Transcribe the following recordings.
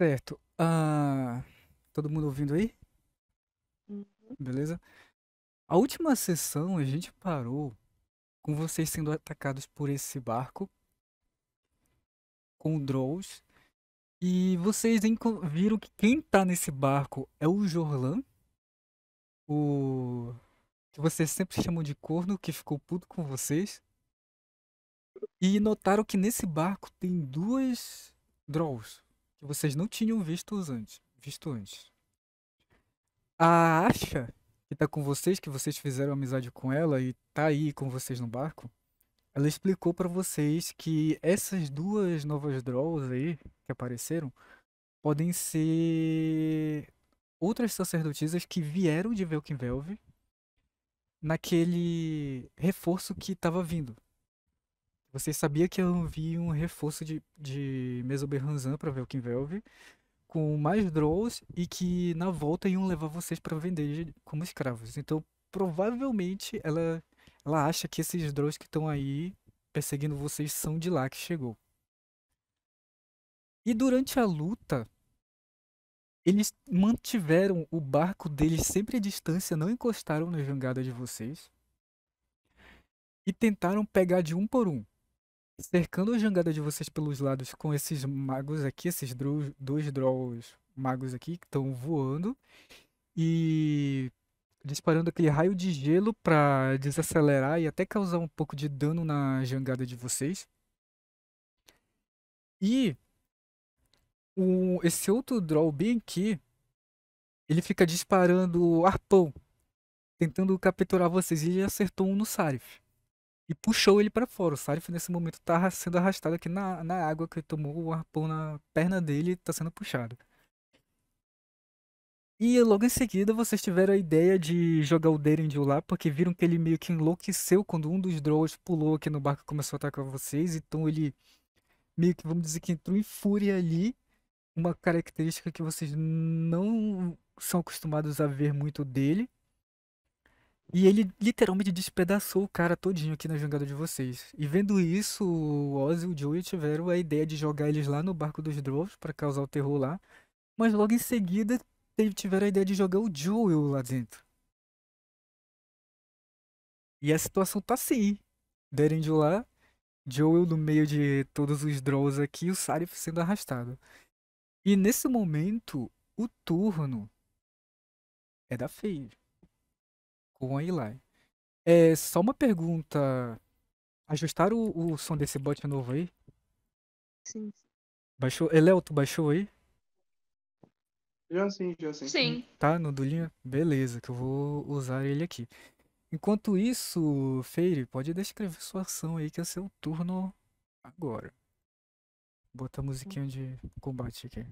Certo. Ah, todo mundo ouvindo aí? Uhum. Beleza? A última sessão a gente parou com vocês sendo atacados por esse barco com Drows. E vocês viram que quem tá nesse barco é o Jorlan, o que vocês sempre chamam de corno, que ficou puto com vocês. E notaram que nesse barco tem duas Drows que vocês não tinham visto antes. Visto antes. A Asha, que tá com vocês, que vocês fizeram amizade com ela e tá aí com vocês no barco, ela explicou para vocês que essas duas novas draws aí que apareceram podem ser outras sacerdotisas que vieram de Velkinvelve naquele reforço que estava vindo, você sabia que eu vi um reforço de, de Mesoberranzan para ver o Kinvelve com mais draws e que na volta iam levar vocês para vender como escravos. Então, provavelmente ela ela acha que esses drones que estão aí perseguindo vocês são de lá que chegou. E durante a luta, eles mantiveram o barco deles sempre à distância, não encostaram na jangada de vocês e tentaram pegar de um por um cercando a jangada de vocês pelos lados com esses magos aqui, esses dois draws magos aqui que estão voando e disparando aquele raio de gelo para desacelerar e até causar um pouco de dano na jangada de vocês. E o, esse outro draw bem aqui, ele fica disparando arpão, tentando capturar vocês e ele acertou um no Sarif e puxou ele para fora. O Sarif nesse momento tá sendo arrastado aqui na, na água que tomou o arpão na perna dele e tá sendo puxado. E logo em seguida vocês tiveram a ideia de jogar o Derendil lá, porque viram que ele meio que enlouqueceu quando um dos drones pulou aqui no barco e começou a atacar vocês. Então ele meio que, vamos dizer que entrou em fúria ali. Uma característica que vocês não são acostumados a ver muito dele. E ele literalmente despedaçou o cara todinho aqui na jogada de vocês. E vendo isso, o Ozzy e o Joey tiveram a ideia de jogar eles lá no barco dos Drows para causar o terror lá. Mas logo em seguida, tiveram a ideia de jogar o Joel lá dentro. E a situação tá assim. Derendio lá, Joel no meio de todos os Drows aqui e o Sarif sendo arrastado. E nesse momento, o turno é da Fade com a Eli. É só uma pergunta. Ajustaram o, o som desse bot novo aí? Sim. Baixou? Eléo, é, tu baixou aí? Já sim, já sim. Sim. Tá, no Dulinha? Beleza, que eu vou usar ele aqui. Enquanto isso, Feire, pode descrever sua ação aí, que é seu turno agora. Bota a musiquinha de combate aqui.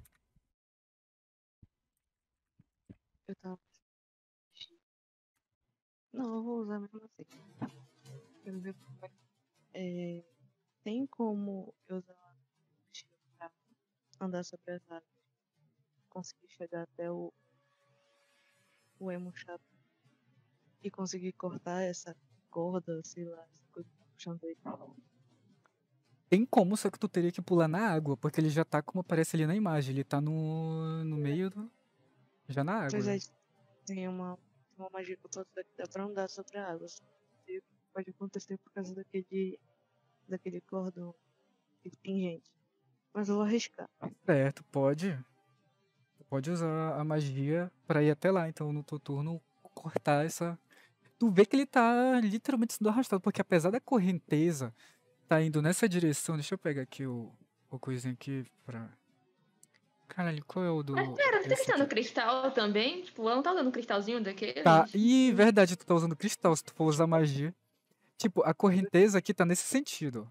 Eu tava não, eu vou usar mesmo assim. Tá ver como vai. É, é. é, tem como eu usar a mochila pra andar sobre as árvores, Conseguir chegar até o, o emo chato e conseguir cortar essa corda, sei lá, essa coisa que tá puxando ele. Tem como, só que tu teria que pular na água, porque ele já tá como aparece ali na imagem, ele tá no, no é. meio do. Já na água. Né? Tem uma uma magia que eu tô daqui dá pra andar sobre a água. Pode acontecer por causa daquele. daquele cordão que tem gente. Mas eu vou arriscar. Tá certo, pode. Pode usar a magia para ir até lá, então no teu turno cortar essa. Tu vê que ele tá literalmente sendo arrastado, porque apesar da correnteza tá indo nessa direção. Deixa eu pegar aqui o, o coisinho aqui pra Caralho, qual é o do. Mas pera, você tem tá usando cristal também? Tipo, ela não tá usando um cristalzinho daquele? Tá, e verdade, tu tá usando cristal se tu for usar magia. Tipo, a correnteza aqui tá nesse sentido.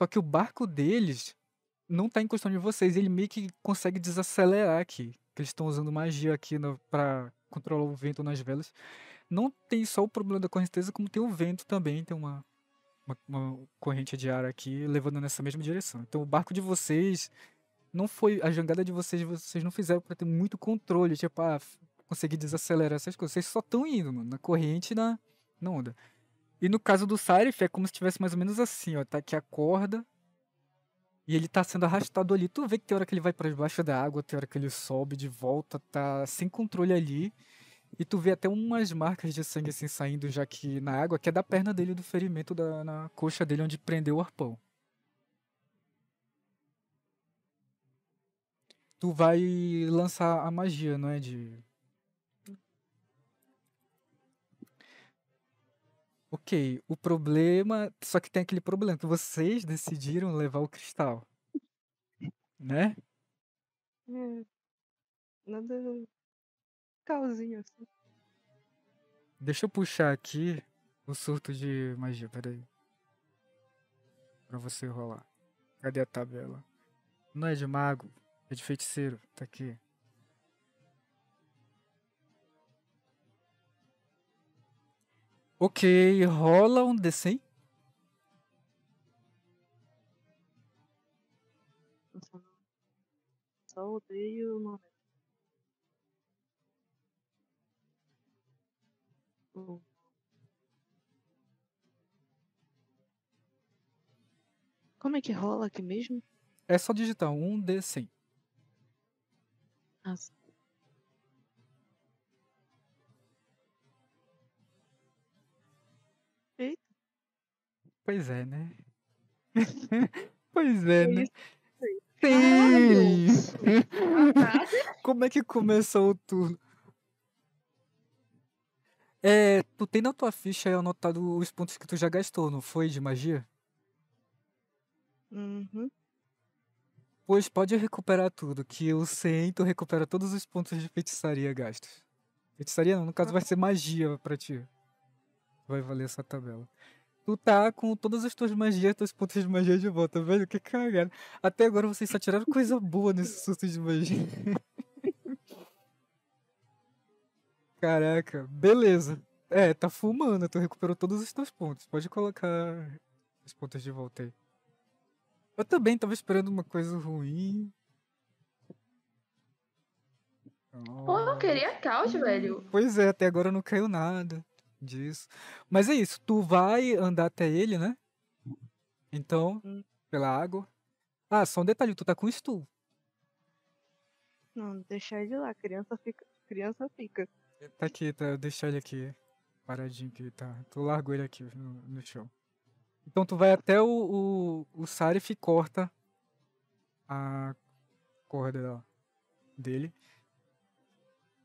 Só que o barco deles não tá questão de vocês. Ele meio que consegue desacelerar aqui. Que eles estão usando magia aqui no, pra controlar o vento nas velas. Não tem só o problema da correnteza, como tem o vento também. Tem uma, uma, uma corrente de ar aqui levando nessa mesma direção. Então o barco de vocês não foi a jangada de vocês, vocês não fizeram para ter muito controle, tipo, ah, conseguir desacelerar essas coisas. Vocês só estão indo, mano, na corrente e na, na onda. E no caso do Sarif, é como se tivesse mais ou menos assim, ó, tá aqui a corda e ele tá sendo arrastado ali. Tu vê que tem hora que ele vai para debaixo da água, tem hora que ele sobe de volta, tá sem controle ali. E tu vê até umas marcas de sangue assim saindo já que na água, que é da perna dele do ferimento da na coxa dele onde prendeu o arpão. tu vai lançar a magia, não é? De... Ok, o problema. Só que tem aquele problema que vocês decidiram levar o cristal. Né? É. Nada. Calzinho assim. Deixa eu puxar aqui o surto de magia, peraí. Pra você rolar. Cadê a tabela? Não é de mago? É de feiticeiro, tá aqui. Ok, rola um D100. Só odeio o nome. Como é que rola aqui mesmo? É só digitar um D100. Nossa. Eita. Pois é, né? pois é, né? Sim. Como é que começou o turno? É, tu tem na tua ficha anotado os pontos que tu já gastou, não foi? De magia? Uhum. Pois pode recuperar tudo, que o tu recupera todos os pontos de feitiçaria gastos. Feitiçaria não, no caso vai ser magia pra ti. Vai valer essa tabela. Tu tá com todas as tuas magias, teus pontos de magia de volta, velho. Que cagada. Até agora vocês só tiraram coisa boa nesse susto de magia. Caraca, beleza. É, tá fumando, tu recuperou todos os teus pontos. Pode colocar os pontos de volta aí. Eu também tava esperando uma coisa ruim. Oh. Pô, eu queria caos, velho. Pois é, até agora não caiu nada disso. Mas é isso, tu vai andar até ele, né? Então, hum. pela água. Ah, só um detalhe, tu tá com stool. Não, deixar ele lá, criança fica. Criança fica. Tá aqui, tá, deixar ele aqui. Paradinho ele tá. Tu largou ele aqui no, no chão. Então tu vai até o, o, o Sarif e corta a corda dele.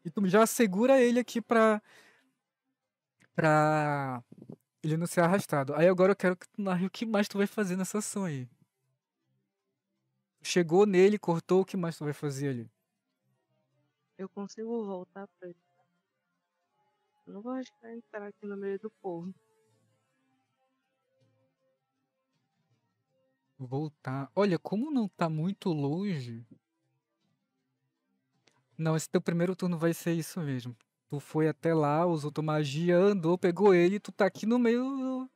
E tu já segura ele aqui pra. pra. ele não ser arrastado. Aí agora eu quero que tu narre o que mais tu vai fazer nessa ação aí. Chegou nele, cortou, o que mais tu vai fazer ali? Eu consigo voltar pra ele. Eu não vou arriscar entrar aqui no meio do povo. Voltar. Olha, como não tá muito longe. Não, esse teu primeiro turno vai ser isso mesmo. Tu foi até lá, usou tua magia, andou, pegou ele, tu tá aqui no meio do...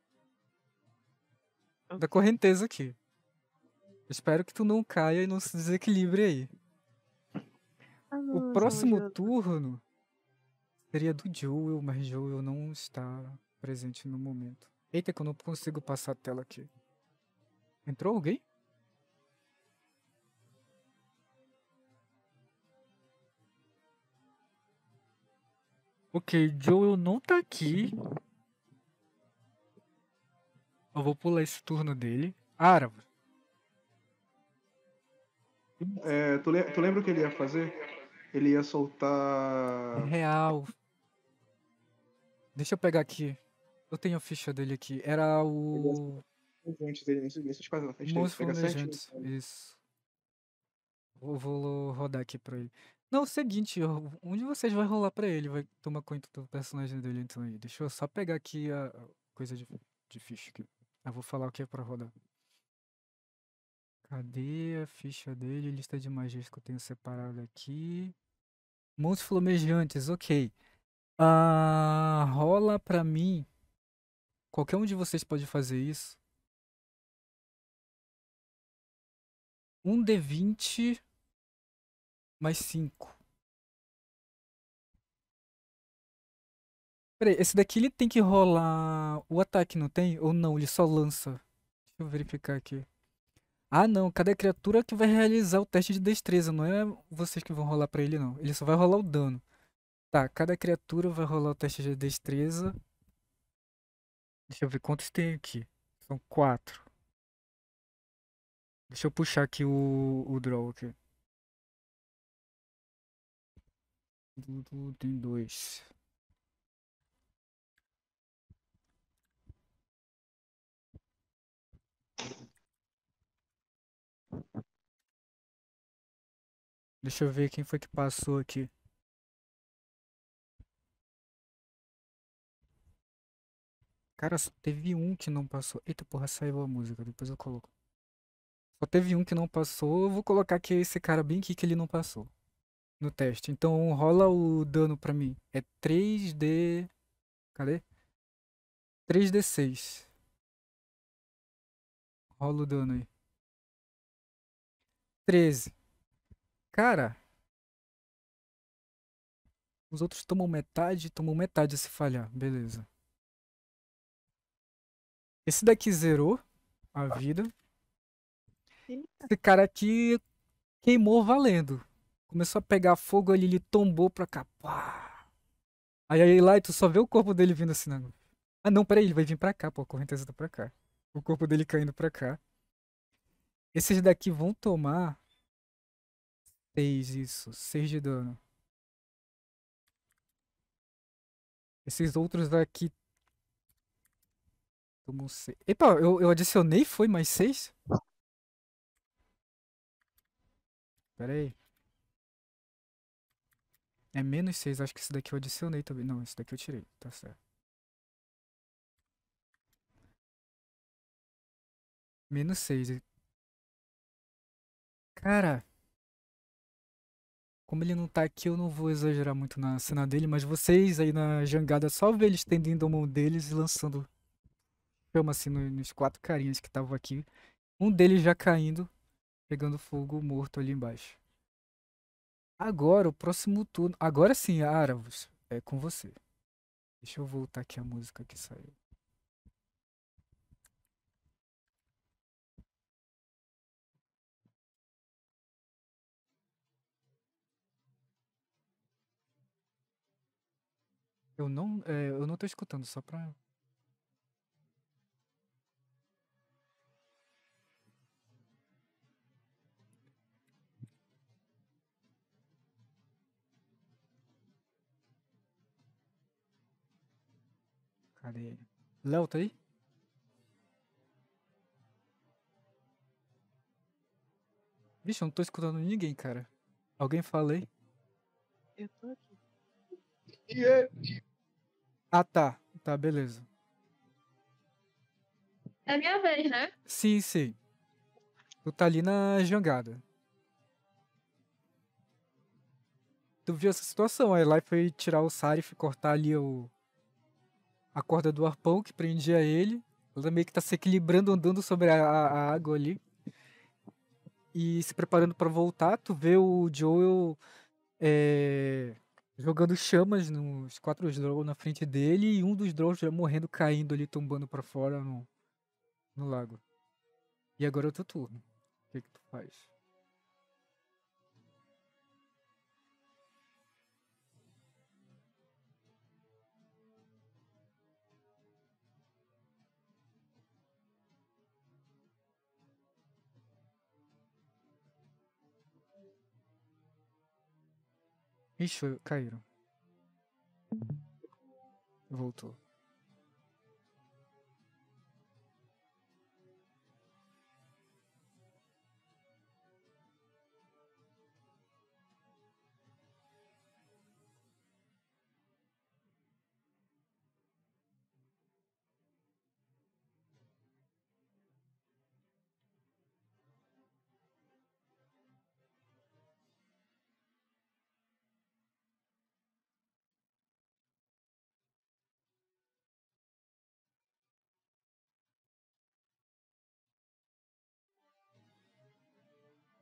Ah. da correnteza aqui. Espero que tu não caia e não se desequilibre aí. Ah, o próximo turno seria do Joel, mas Joel não está presente no momento. Eita, que eu não consigo passar a tela aqui. Entrou alguém? Ok, Joel não tá aqui. Eu vou pular esse turno dele. Árabe. É, tu, le tu lembra o que ele ia fazer? Ele ia soltar. É real. Deixa eu pegar aqui. Eu tenho a ficha dele aqui. Era o. Montes aí nesse, nesses quadrantes. Muitos isso. Vou, vou rodar aqui pra ele. Não, é o seguinte, um de vocês vai rolar pra ele, vai tomar conta do personagem dele então aí. Deixa eu só pegar aqui a coisa de, de ficha aqui. Eu vou falar o que é pra rodar. Cadê a ficha dele? Lista de magias que eu tenho separado aqui. Montes flamejantes, ok. Ah, rola pra mim. Qualquer um de vocês pode fazer isso. Um D20 mais 5. Peraí, esse daqui ele tem que rolar o ataque, não tem? Ou não, ele só lança. Deixa eu verificar aqui. Ah, não, cada criatura que vai realizar o teste de destreza, não é vocês que vão rolar para ele, não. Ele só vai rolar o dano. Tá, cada criatura vai rolar o teste de destreza. Deixa eu ver quantos tem aqui. São quatro. Deixa eu puxar aqui o, o draw aqui. Tem dois. Deixa eu ver quem foi que passou aqui. Cara, teve um que não passou. Eita porra, saiu a música. Depois eu coloco teve um que não passou, eu vou colocar que é esse cara bem aqui que ele não passou no teste. Então rola o dano pra mim. É 3D. Cadê? 3D6. Rola o dano aí. 13. Cara. Os outros tomam metade, tomam metade se falhar. Beleza. Esse daqui zerou a vida. Esse cara aqui queimou valendo. Começou a pegar fogo ali, ele tombou pra cá. Pá. Aí, aí lá tu só vê o corpo dele vindo assim. Não. Né? Ah não, peraí, ele vai vir pra cá, pô. A correnteza tá pra cá. O corpo dele caindo pra cá. Esses daqui vão tomar seis isso, Seis de dano. Esses outros daqui tomam seis. Epa, eu, eu adicionei, foi mais seis. Pera aí. É menos 6, acho que esse daqui eu adicionei também. Não, esse daqui eu tirei, tá certo. Menos 6. Cara. Como ele não tá aqui, eu não vou exagerar muito na cena dele, mas vocês aí na jangada, só ver ele estendendo a mão deles e lançando chama assim nos quatro carinhas que estavam aqui. Um deles já caindo pegando fogo morto ali embaixo. Agora, o próximo turno. Agora sim, Aravos, é com você. Deixa eu voltar aqui a música que saiu. Eu não, é, eu não tô escutando, só pra Cadê? Léo, tá aí? Vixe, eu não tô escutando ninguém, cara. Alguém fala aí? Eu tô aqui. Yeah. Ah, tá. Tá, beleza. É minha vez, né? Sim, sim. Tu tá ali na jangada. Tu viu essa situação, aí lá foi tirar o Sarif, cortar ali o, a corda do arpão que prendia ele. Ela meio que tá se equilibrando, andando sobre a, a água ali. E se preparando para voltar, tu vê o Joel é, jogando chamas nos quatro drones na frente dele e um dos drones já morrendo, caindo ali, tombando para fora no, no lago. E agora é o teu turno. O que, é que tu faz? Ixi, caíram. Voltou.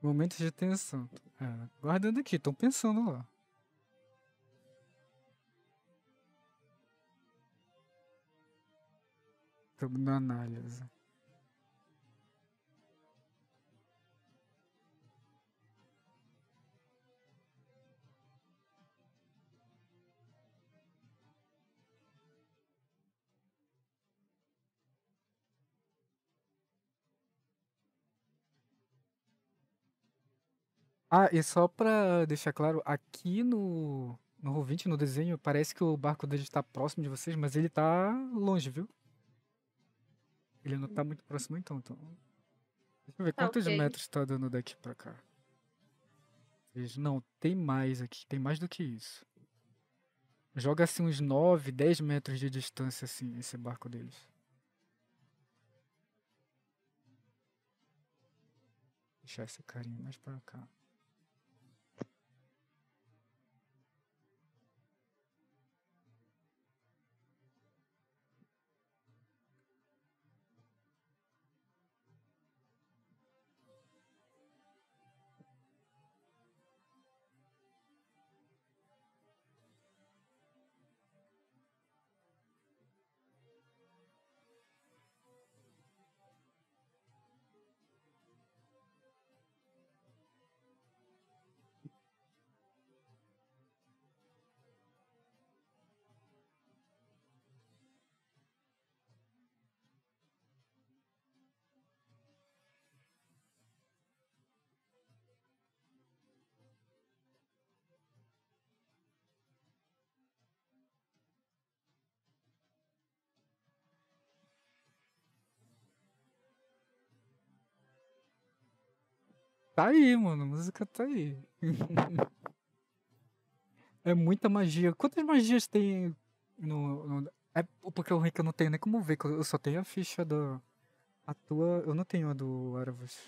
Momentos de tensão. É, guardando aqui, estão pensando lá. Estamos na análise. Ah, e só pra deixar claro, aqui no, no 20 no desenho, parece que o barco dele está próximo de vocês, mas ele tá longe, viu? Ele não tá hum. muito próximo então, então. Deixa eu ver tá, quantos okay. metros tá dando daqui pra cá. Não, tem mais aqui, tem mais do que isso. Joga assim uns 9, 10 metros de distância, assim, esse barco deles. Deixar esse carinha mais pra cá. Tá aí, mano. A música tá aí. é muita magia. Quantas magias tem no. no é porque o Rick eu não tenho nem como ver, eu só tenho a ficha da. A tua. Eu não tenho a do Aravus.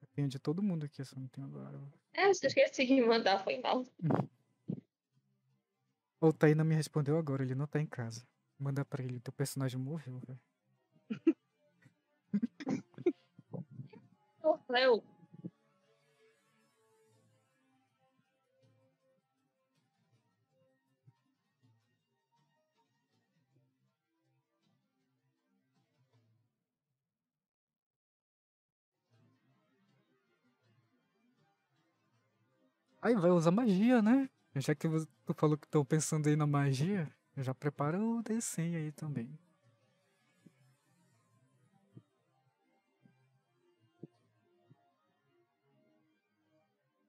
Eu tenho de todo mundo aqui, eu só não tenho a do Aravus. É, eu esqueci de mandar, foi mal. O não me respondeu agora, ele não tá em casa. Manda pra ele, teu personagem morreu, velho. Leo Aí vai usar magia, né? Já que tu falou que estão pensando aí na magia, já prepara o desenho aí também.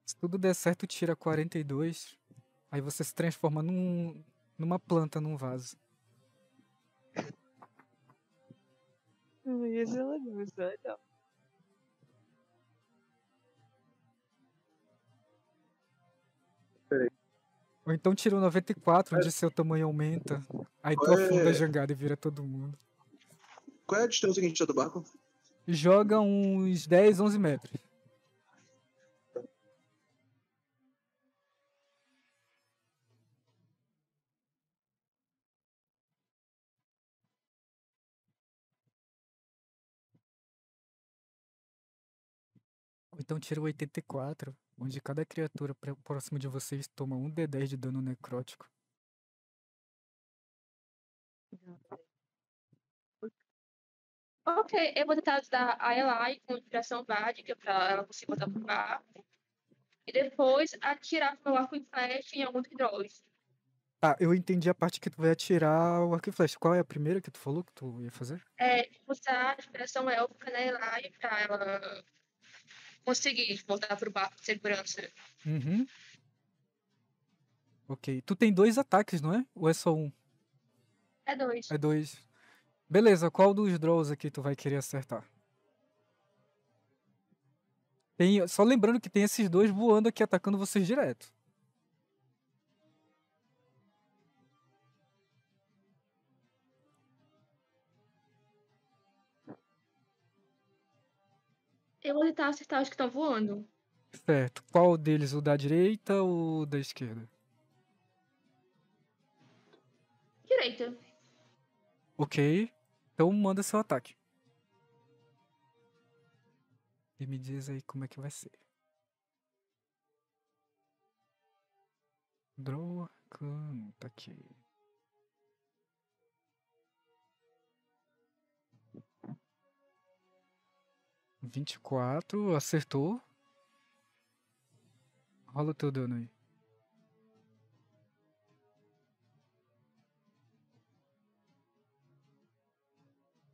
Se tudo der certo, tira 42. Aí você se transforma num, numa planta num vaso. Ia ser legal, isso é legal. Ou então tira o 94, é. onde seu tamanho aumenta, aí tu é... afunda a jangada e vira todo mundo. Qual é a distância que a gente tá do barco? Joga uns 10, 11 metros. Então tira o 84, onde cada criatura próxima de vocês toma um D10 de dano necrótico. Ok, eu vou tentar ajudar a Eli com inspiração vádica pra ela conseguir botar pro barco. E depois atirar com meu arco e flecha em alguns hidróis. Ah, eu entendi a parte que tu vai atirar o arco e flecha. Qual é a primeira que tu falou que tu ia fazer? É, usar a inspiração élfica na né, Eli pra ela consegui voltar pro barco de segurança. Uhum. Ok. Tu tem dois ataques, não é? Ou é só um? É dois. É dois. Beleza, qual dos draws aqui tu vai querer acertar? Tem, só lembrando que tem esses dois voando aqui atacando vocês direto. Eu vou tentar acertar os que estão voando. Certo. Qual deles? O da direita ou o da esquerda? Direita. Ok. Então manda seu ataque. E me diz aí como é que vai ser. Droga, Tá aqui. 24, acertou. Rola o teu dano aí.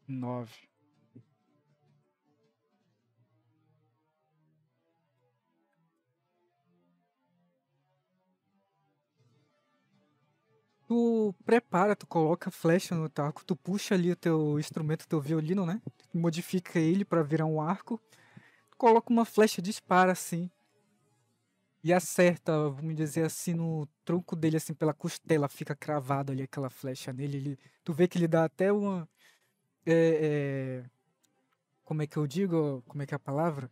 Nove. tu prepara, tu coloca flecha no taco, tu puxa ali o teu instrumento, teu violino, né? Modifica ele para virar um arco. Coloca uma flecha, dispara assim. E acerta, vamos dizer assim, no tronco dele, assim, pela costela, fica cravada ali aquela flecha nele. Ele, tu vê que ele dá até uma. É, é, como é que eu digo? Como é que é a palavra?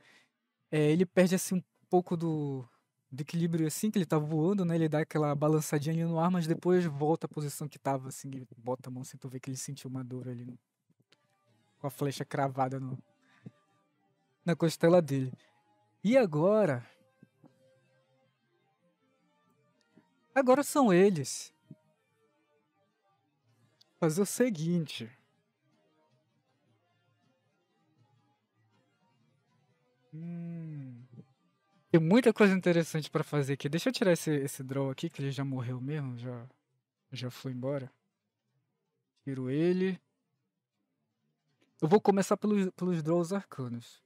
É, ele perde assim um pouco do, do equilíbrio assim, que ele tá voando, né? Ele dá aquela balançadinha ali no ar, mas depois volta à posição que tava, assim, ele bota a mão, assim, tu vê que ele sentiu uma dor ali. Com a flecha cravada no... na costela dele. E agora. Agora são eles. Fazer é o seguinte. Hum. Tem muita coisa interessante para fazer aqui. Deixa eu tirar esse, esse draw aqui, que ele já morreu mesmo, já, já foi embora. Tiro ele. Eu vou começar pelos, pelos draws arcanos.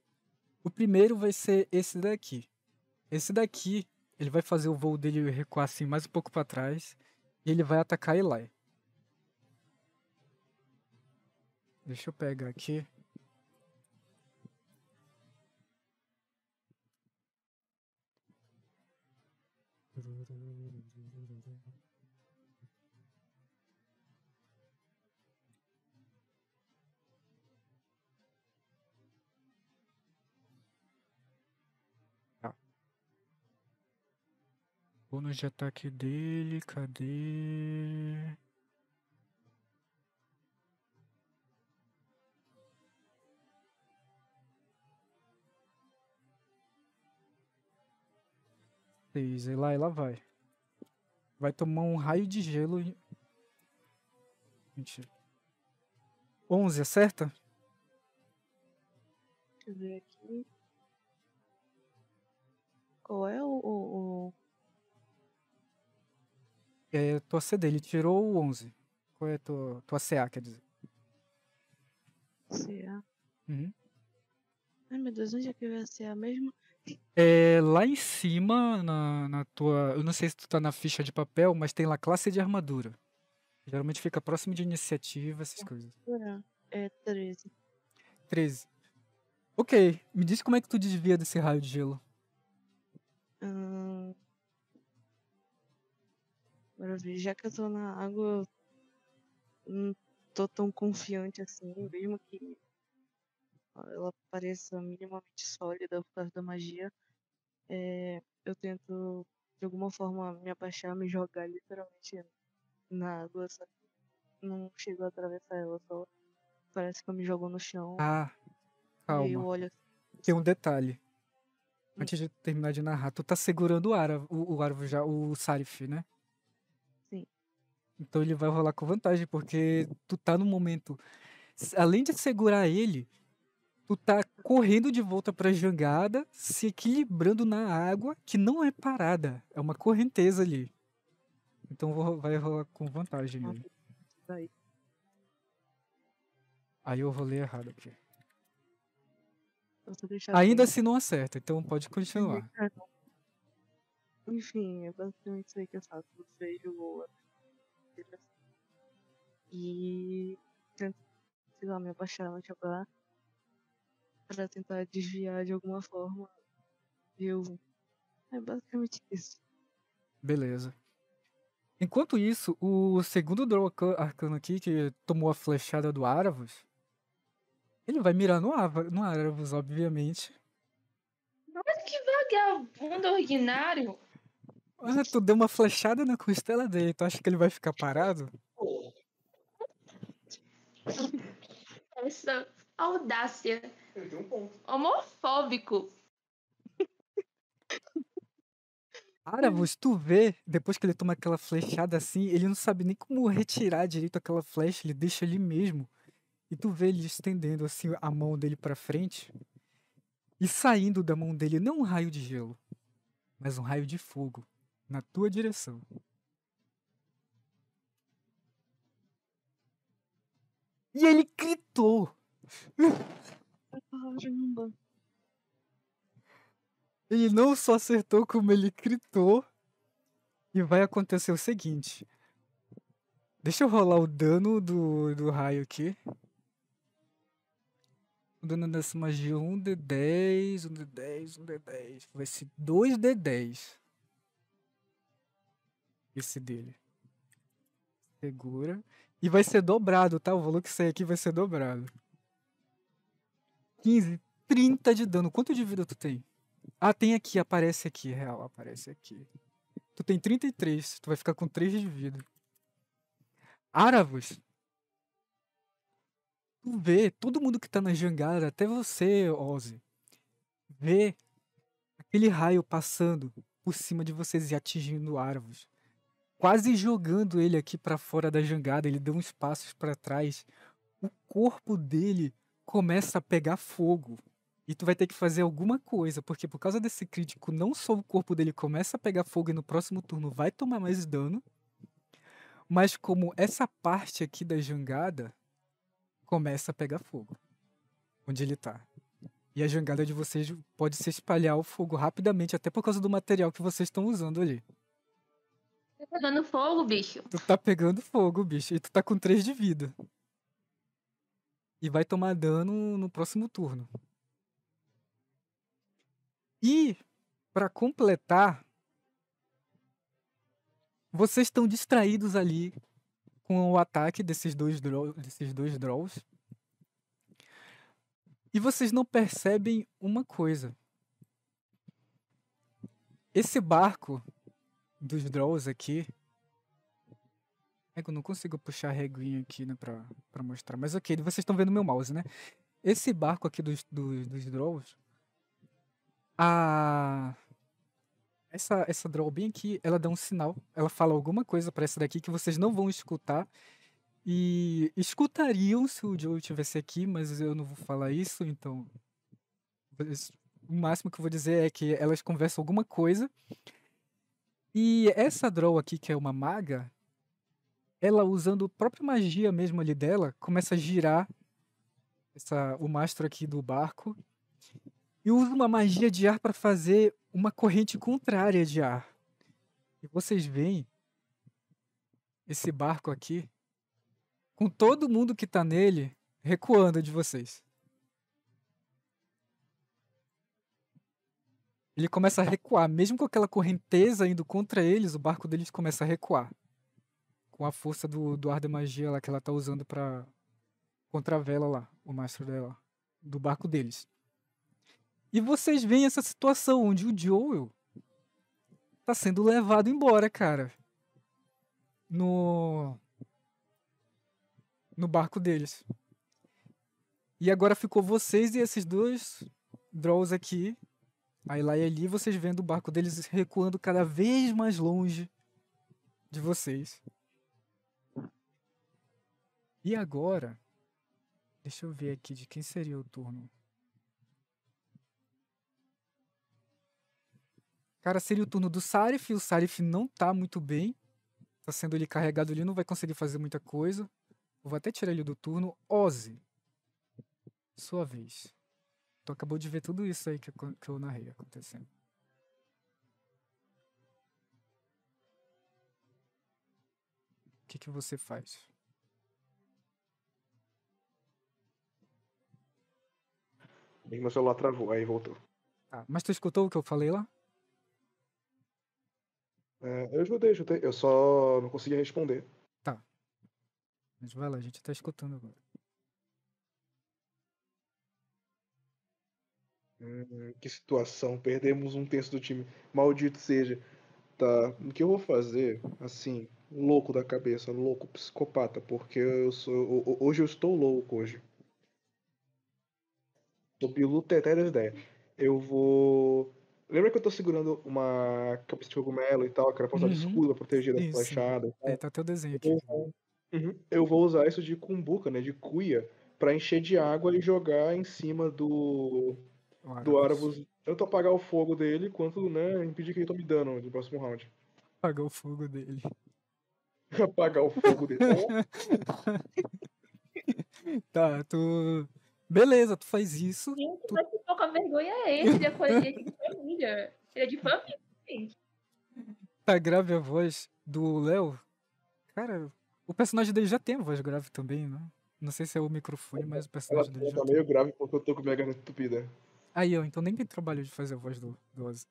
O primeiro vai ser esse daqui. Esse daqui, ele vai fazer o voo dele recuar assim mais um pouco para trás. E ele vai atacar Eli. Deixa eu pegar aqui. Bônus de ataque dele, cadê? Seis, e lá ela vai. Vai tomar um raio de gelo. Mentira. onze, acerta? Deixa eu ver aqui. Qual é o, o, o é, tua CD, ele tirou o 11. Qual é a tua, tua CA, quer dizer? CA? Uhum. Ai meu Deus, onde é que vai ser a mesma? É, lá em cima, na, na tua. Eu não sei se tu tá na ficha de papel, mas tem lá classe de armadura. Geralmente fica próximo de iniciativa, essas coisas. É 13. 13. Ok, me diz como é que tu desvia desse raio de gelo. Hum, ver já que eu tô na água, não tô tão confiante assim, mesmo que ela pareça minimamente sólida por causa da magia. É, eu tento, de alguma forma, me abaixar, me jogar literalmente na água, só que não chego a atravessar ela, só parece que eu me jogo no chão. Ah, calma. E eu olho assim. Tem um detalhe. Hum. Antes de terminar de narrar, tu tá segurando o, árvore, o, o Arvo já, o Sarif, né? Então ele vai rolar com vantagem, porque tu tá no momento. Além de segurar ele, tu tá correndo de volta pra jangada, se equilibrando na água, que não é parada, é uma correnteza ali. Então vai rolar com vantagem ah, ele. Aí eu rolei errado aqui. Ainda assim não acerta, então pode continuar. Uhum. Enfim, é basicamente isso aí que eu faço. Você jogou a e, sei lá, me abaixava, jogar para tentar desviar de alguma forma. Eu. É basicamente isso. Beleza. Enquanto isso, o segundo Draw Arcano aqui, que tomou a flechada do Aravus, ele vai mirar no, Ava, no Aravus, obviamente. Mas que vagabundo ordinário! Olha, tu deu uma flechada na costela dele. Tu acha que ele vai ficar parado? Essa audácia. Ele tem um Homofóbico. Aravos, tu vê, depois que ele toma aquela flechada assim, ele não sabe nem como retirar direito aquela flecha, ele deixa ali mesmo. E tu vê ele estendendo assim a mão dele para frente e saindo da mão dele não um raio de gelo, mas um raio de fogo na tua direção. E ele gritou! Ele não só acertou, como ele gritou. E vai acontecer o seguinte. Deixa eu rolar o dano do, do raio aqui. O dano dessa magia 1d10, 1d10, 1d10. Vai ser 2d10 esse dele. Segura. E vai ser dobrado, tá? O valor que sai aqui vai ser dobrado. 15, 30 de dano. Quanto de vida tu tem? Ah, tem aqui, aparece aqui, real, aparece aqui. Tu tem 33, tu vai ficar com 3 de vida. Áravos. Tu vê, todo mundo que tá na jangada, até você, Ozzy, vê aquele raio passando por cima de vocês e atingindo árvores quase jogando ele aqui para fora da jangada, ele deu uns passos para trás. O corpo dele começa a pegar fogo. E tu vai ter que fazer alguma coisa, porque por causa desse crítico, não só o corpo dele começa a pegar fogo e no próximo turno vai tomar mais dano, mas como essa parte aqui da jangada começa a pegar fogo. Onde ele tá. E a jangada de vocês pode se espalhar o fogo rapidamente, até por causa do material que vocês estão usando ali pegando fogo, bicho. Tu tá pegando fogo, bicho. E tu tá com 3 de vida. E vai tomar dano no próximo turno. E, para completar, vocês estão distraídos ali com o ataque desses dois, draw, desses dois draws. E vocês não percebem uma coisa. Esse barco dos draws aqui. É que eu não consigo puxar a reguinha aqui, né, pra, pra mostrar. Mas ok, vocês estão vendo meu mouse, né? Esse barco aqui dos, dos, dos draws, a... Essa, essa draw bem aqui, ela dá um sinal, ela fala alguma coisa para essa daqui que vocês não vão escutar. E escutariam se o Joe estivesse aqui, mas eu não vou falar isso, então... O máximo que eu vou dizer é que elas conversam alguma coisa e essa draw aqui, que é uma maga, ela usando a própria magia mesmo ali dela, começa a girar essa, o mastro aqui do barco e usa uma magia de ar para fazer uma corrente contrária de ar. E vocês veem esse barco aqui com todo mundo que está nele recuando de vocês. Ele começa a recuar. Mesmo com aquela correnteza indo contra eles, o barco deles começa a recuar. Com a força do, do ar da magia lá que ela tá usando para contra a vela lá, o mastro dela, do barco deles. E vocês veem essa situação onde o Joel tá sendo levado embora, cara. No. No barco deles. E agora ficou vocês e esses dois Draws aqui Aí lá e ali vocês vendo o barco deles recuando cada vez mais longe de vocês. E agora, deixa eu ver aqui de quem seria o turno. Cara, seria o turno do Sarif. O Sarif não tá muito bem. Tá sendo ele carregado ali, não vai conseguir fazer muita coisa. vou até tirar ele do turno. Ozzy. Sua vez. Tu acabou de ver tudo isso aí que eu, que eu narrei acontecendo. O que, que você faz? meu celular travou, aí voltou. Ah, mas tu escutou o que eu falei lá? É, eu escutei, escutei. Eu só não consegui responder. Tá. Mas vai lá, a gente tá escutando agora. Hum, que situação, perdemos um terço do time. Maldito seja. Tá, o que eu vou fazer, assim, louco da cabeça, louco, psicopata, porque eu sou. Hoje eu estou louco hoje. Tô piluto até das ideias. Eu vou. Lembra que eu tô segurando uma capa de cogumelo e tal, que era pra usar uhum. de escudo proteger da flechada? É, tá teu desenho aqui. Uhum. Eu vou usar isso de cumbuca, né? De cuia, pra encher de água e jogar em cima do do Aravus tanto apagar o fogo dele quanto né, impedir que ele tome dano no próximo round. Apagar o fogo dele. apagar o fogo dele. tá, tu. Beleza, tu faz isso. Gente, tu... mas que pouca vergonha é esse de acolher ele de família? Ele é de família, gente. Tá grave a voz do Léo. Cara, o personagem dele já tem voz grave também, né? Não sei se é o microfone, mas o personagem Ela dele tá já. Tá meio grave porque eu tô com minha garganta entupida. Aí eu, então nem tem trabalho de fazer a voz do, Ozzy.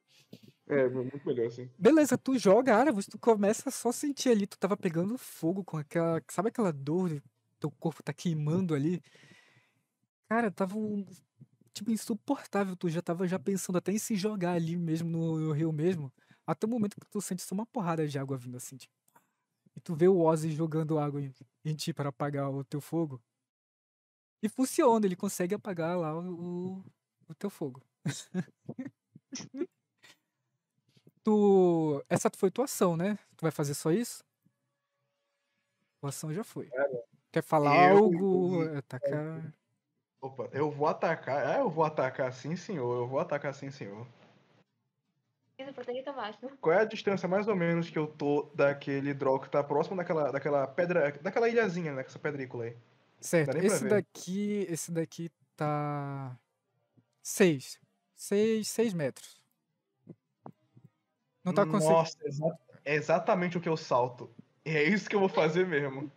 É, é, muito melhor assim. Beleza, tu joga Aravos, tu começa a só sentir ali, tu tava pegando fogo com aquela. Sabe aquela dor, de, teu corpo tá queimando ali? Cara, tava um. Tipo, insuportável, tu já tava já pensando até em se jogar ali mesmo no, no rio mesmo. Até o momento que tu sente só uma porrada de água vindo assim, tipo. E tu vê o Ozzy jogando água em, em ti para apagar o teu fogo. E funciona, ele consegue apagar lá o, o teu fogo. tu. Essa foi tua ação, né? Tu vai fazer só isso? Tua ação já foi. Cara, Quer falar eu, algo? atacar. Opa, eu vou atacar. Ah, eu vou atacar sim, senhor. Eu vou atacar sim, senhor. Qual é a distância mais ou menos que eu tô daquele drop? que tá próximo daquela, daquela pedra, daquela ilhazinha, né? Com essa pedrícula aí. Certo. Esse daqui, esse daqui tá Seis. Seis, seis metros. Não tá conseguindo. Nossa, é exatamente o que eu salto. É isso que eu vou fazer mesmo.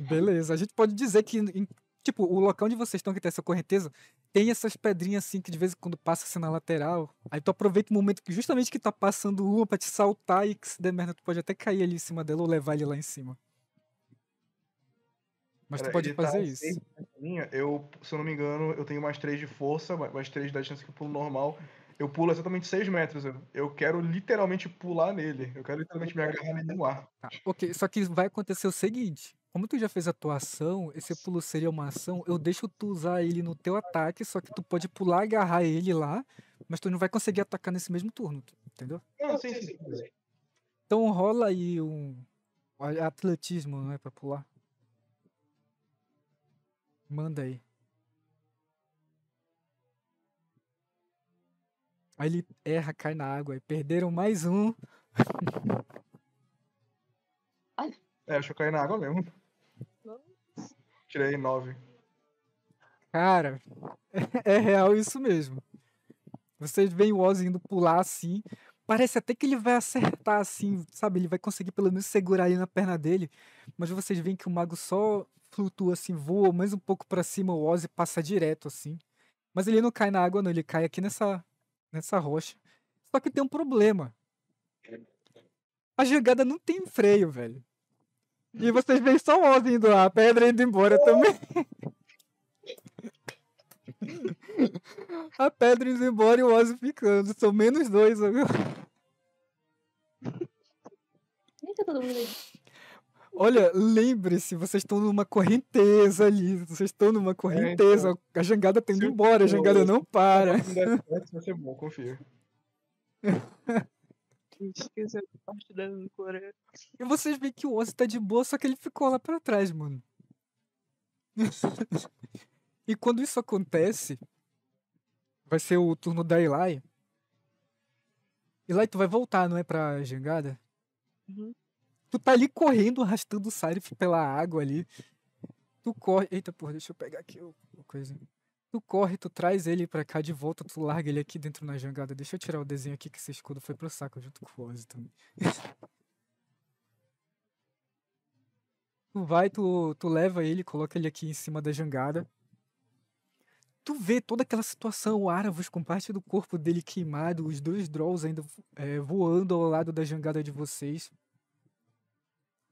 Beleza, a gente pode dizer que, em, tipo, o local onde vocês estão que tem essa correnteza, tem essas pedrinhas assim que de vez em quando passa assim na lateral. Aí tu aproveita o momento que justamente que tá passando uma pra te saltar e que se der merda tu pode até cair ali em cima dela ou levar ele lá em cima. Mas Cara, tu pode tá fazer tá isso. Minha, eu, se eu não me engano, eu tenho mais 3 de força, mais 3 da chance que eu pulo normal. Eu pulo exatamente 6 metros. Eu, eu quero literalmente pular nele. Eu quero literalmente me agarrar nele no ar. Tá, ok, só que vai acontecer o seguinte. Como tu já fez a tua ação, esse pulo seria uma ação, eu deixo tu usar ele no teu ataque, só que tu pode pular, agarrar ele lá, mas tu não vai conseguir atacar nesse mesmo turno, entendeu? Não, sim, sim. Então rola aí um atletismo, né, pra pular. Manda aí. Aí ele erra, cai na água. E perderam mais um. É, acho que eu caí na água mesmo. Tirei nove. Cara, é real isso mesmo. Vocês veem o Oz indo pular assim. Parece até que ele vai acertar assim, sabe? Ele vai conseguir pelo menos segurar ali na perna dele. Mas vocês veem que o mago só flutua assim, voa mais um pouco para cima, o Ozzy passa direto assim. Mas ele não cai na água não, ele cai aqui nessa, nessa rocha. Só que tem um problema. A jogada não tem freio, velho. E vocês veem só o Ozzy indo lá, a pedra indo embora também. a pedra indo embora e o Ozzy ficando. São menos dois agora. Nem que todo mundo aí. Olha, lembre-se, vocês estão numa correnteza ali. Vocês estão numa é, correnteza. É, então, a jangada tá indo embora, a jangada não para. Vai ser bom, confio. Esqueci a parte da E vocês veem que o Ozzy tá de boa, só que ele ficou lá pra trás, mano. e quando isso acontece, vai ser o turno da Eli. Eli, tu vai voltar, não é? Pra jangada? Uhum. Tu tá ali correndo, arrastando o Sarif pela água ali. Tu corre. Eita porra, deixa eu pegar aqui uma coisa. Tu corre, tu traz ele pra cá de volta, tu larga ele aqui dentro na jangada. Deixa eu tirar o desenho aqui que esse escudo foi pro saco junto com o Ozzy também. tu vai, tu, tu leva ele, coloca ele aqui em cima da jangada. Tu vê toda aquela situação, o Aravos com parte do corpo dele queimado, os dois Drolls ainda é, voando ao lado da jangada de vocês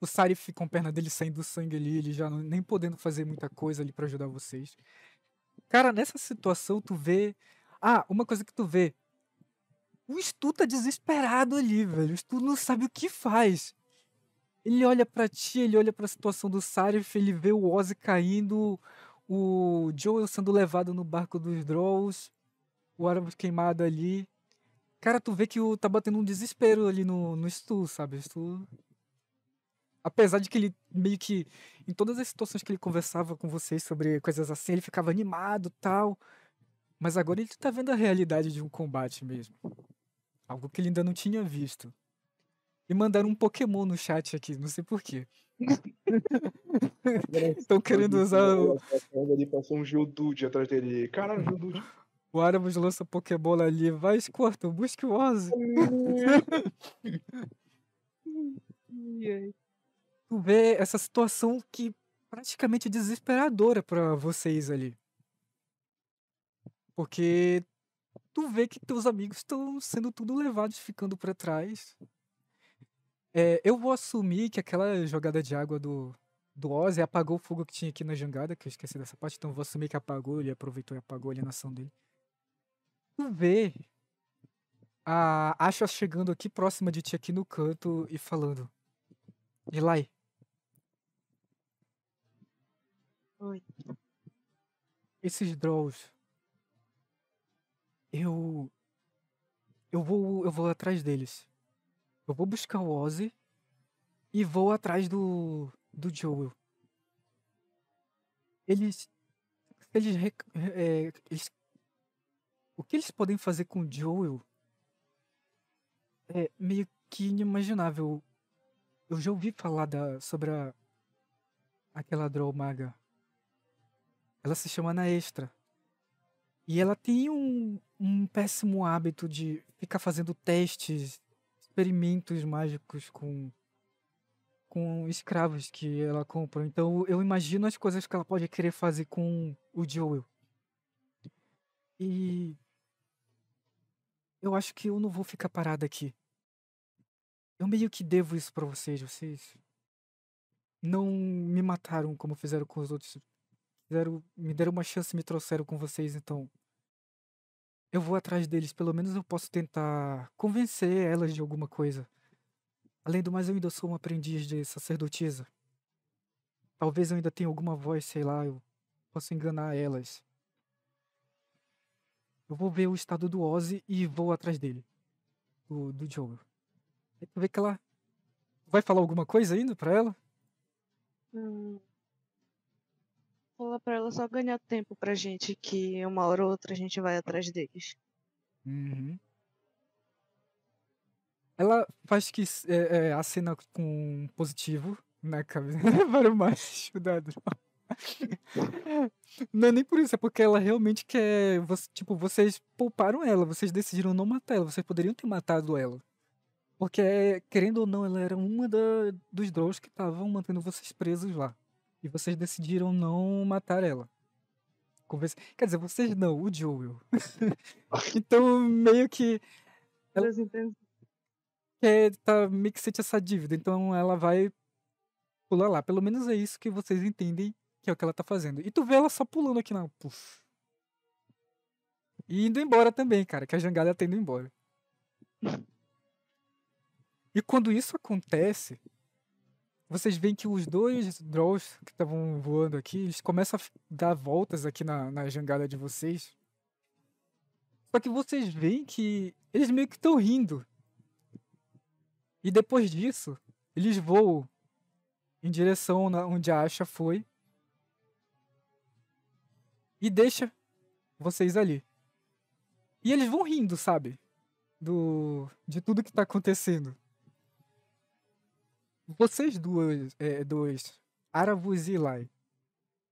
o Sarif com a perna dele saindo sangue ali, ele já não, nem podendo fazer muita coisa ali para ajudar vocês. Cara, nessa situação tu vê. Ah, uma coisa que tu vê. O Stu tá desesperado ali, velho. O Stu não sabe o que faz. Ele olha para ti, ele olha para a situação do Sarif, ele vê o Ozzy caindo, o Joel sendo levado no barco dos Drolls, o árabe queimado ali. Cara, tu vê que o, tá batendo um desespero ali no, no Stu, sabe? O Stu Apesar de que ele meio que, em todas as situações que ele conversava com vocês sobre coisas assim, ele ficava animado tal. Mas agora ele tá vendo a realidade de um combate mesmo. Algo que ele ainda não tinha visto. E mandaram um Pokémon no chat aqui, não sei porquê. Estão querendo usar o. Ele tá passou um Geodude atrás dele. Caralho, Geodude. O Aramos lança Pokébola ali. Vai, Squirtle, busque o Ozzy. e aí? tu vê essa situação que praticamente é desesperadora para vocês ali. Porque tu vê que teus amigos estão sendo tudo levados, ficando para trás. É, eu vou assumir que aquela jogada de água do, do Ozzy apagou o fogo que tinha aqui na jangada, que eu esqueci dessa parte, então eu vou assumir que apagou, ele aproveitou e apagou a alienação dele. Tu vê a Asha chegando aqui próxima de ti aqui no canto e falando. Eli, Oi. Esses draws. Eu. Eu vou. Eu vou atrás deles. Eu vou buscar o Ozzy e vou atrás do. do Joel. Eles. Eles, é, eles o que eles podem fazer com o Joel é meio que inimaginável. Eu já ouvi falar da, sobre a, aquela Draw Maga. Ela se chama Ana Extra. E ela tem um, um péssimo hábito de ficar fazendo testes, experimentos mágicos com com escravos que ela compra. Então eu imagino as coisas que ela pode querer fazer com o Joel. E eu acho que eu não vou ficar parada aqui. Eu meio que devo isso para vocês, vocês não me mataram como fizeram com os outros deram, me deram uma chance, me trouxeram com vocês, então eu vou atrás deles. Pelo menos eu posso tentar convencer elas de alguma coisa. Além do mais, eu ainda sou um aprendiz de sacerdotisa. Talvez eu ainda tenha alguma voz, sei lá, eu possa enganar elas. Eu vou ver o estado do Ozzy e vou atrás dele. Do, do Diogo. ver vê que ela vai falar alguma coisa ainda pra ela? Hum. Fala pra ela só ganhar tempo pra gente, que uma hora ou outra a gente vai atrás deles. Uhum. Ela faz que é, é, acena com positivo na né, cabeça é para o macho da Não é nem por isso, é porque ela realmente quer. Você, tipo, vocês pouparam ela, vocês decidiram não matar ela, vocês poderiam ter matado ela. Porque, querendo ou não, ela era uma da, dos drones que estavam mantendo vocês presos lá. E vocês decidiram não matar ela. Conversa... Quer dizer, vocês não, o Joel. então, meio que. Ela quer é, tá, meio que sente essa dívida, então ela vai pular lá. Pelo menos é isso que vocês entendem que é o que ela tá fazendo. E tu vê ela só pulando aqui na. Puf. E indo embora também, cara, que a jangada tá indo embora. E quando isso acontece, vocês veem que os dois drones que estavam voando aqui, eles começam a dar voltas aqui na, na jangada de vocês. Só que vocês veem que eles meio que estão rindo. E depois disso, eles voam em direção onde a Asha foi. E deixa vocês ali. E eles vão rindo, sabe? Do, de tudo que tá acontecendo. Vocês duas, é, dois, Aravus e Lai.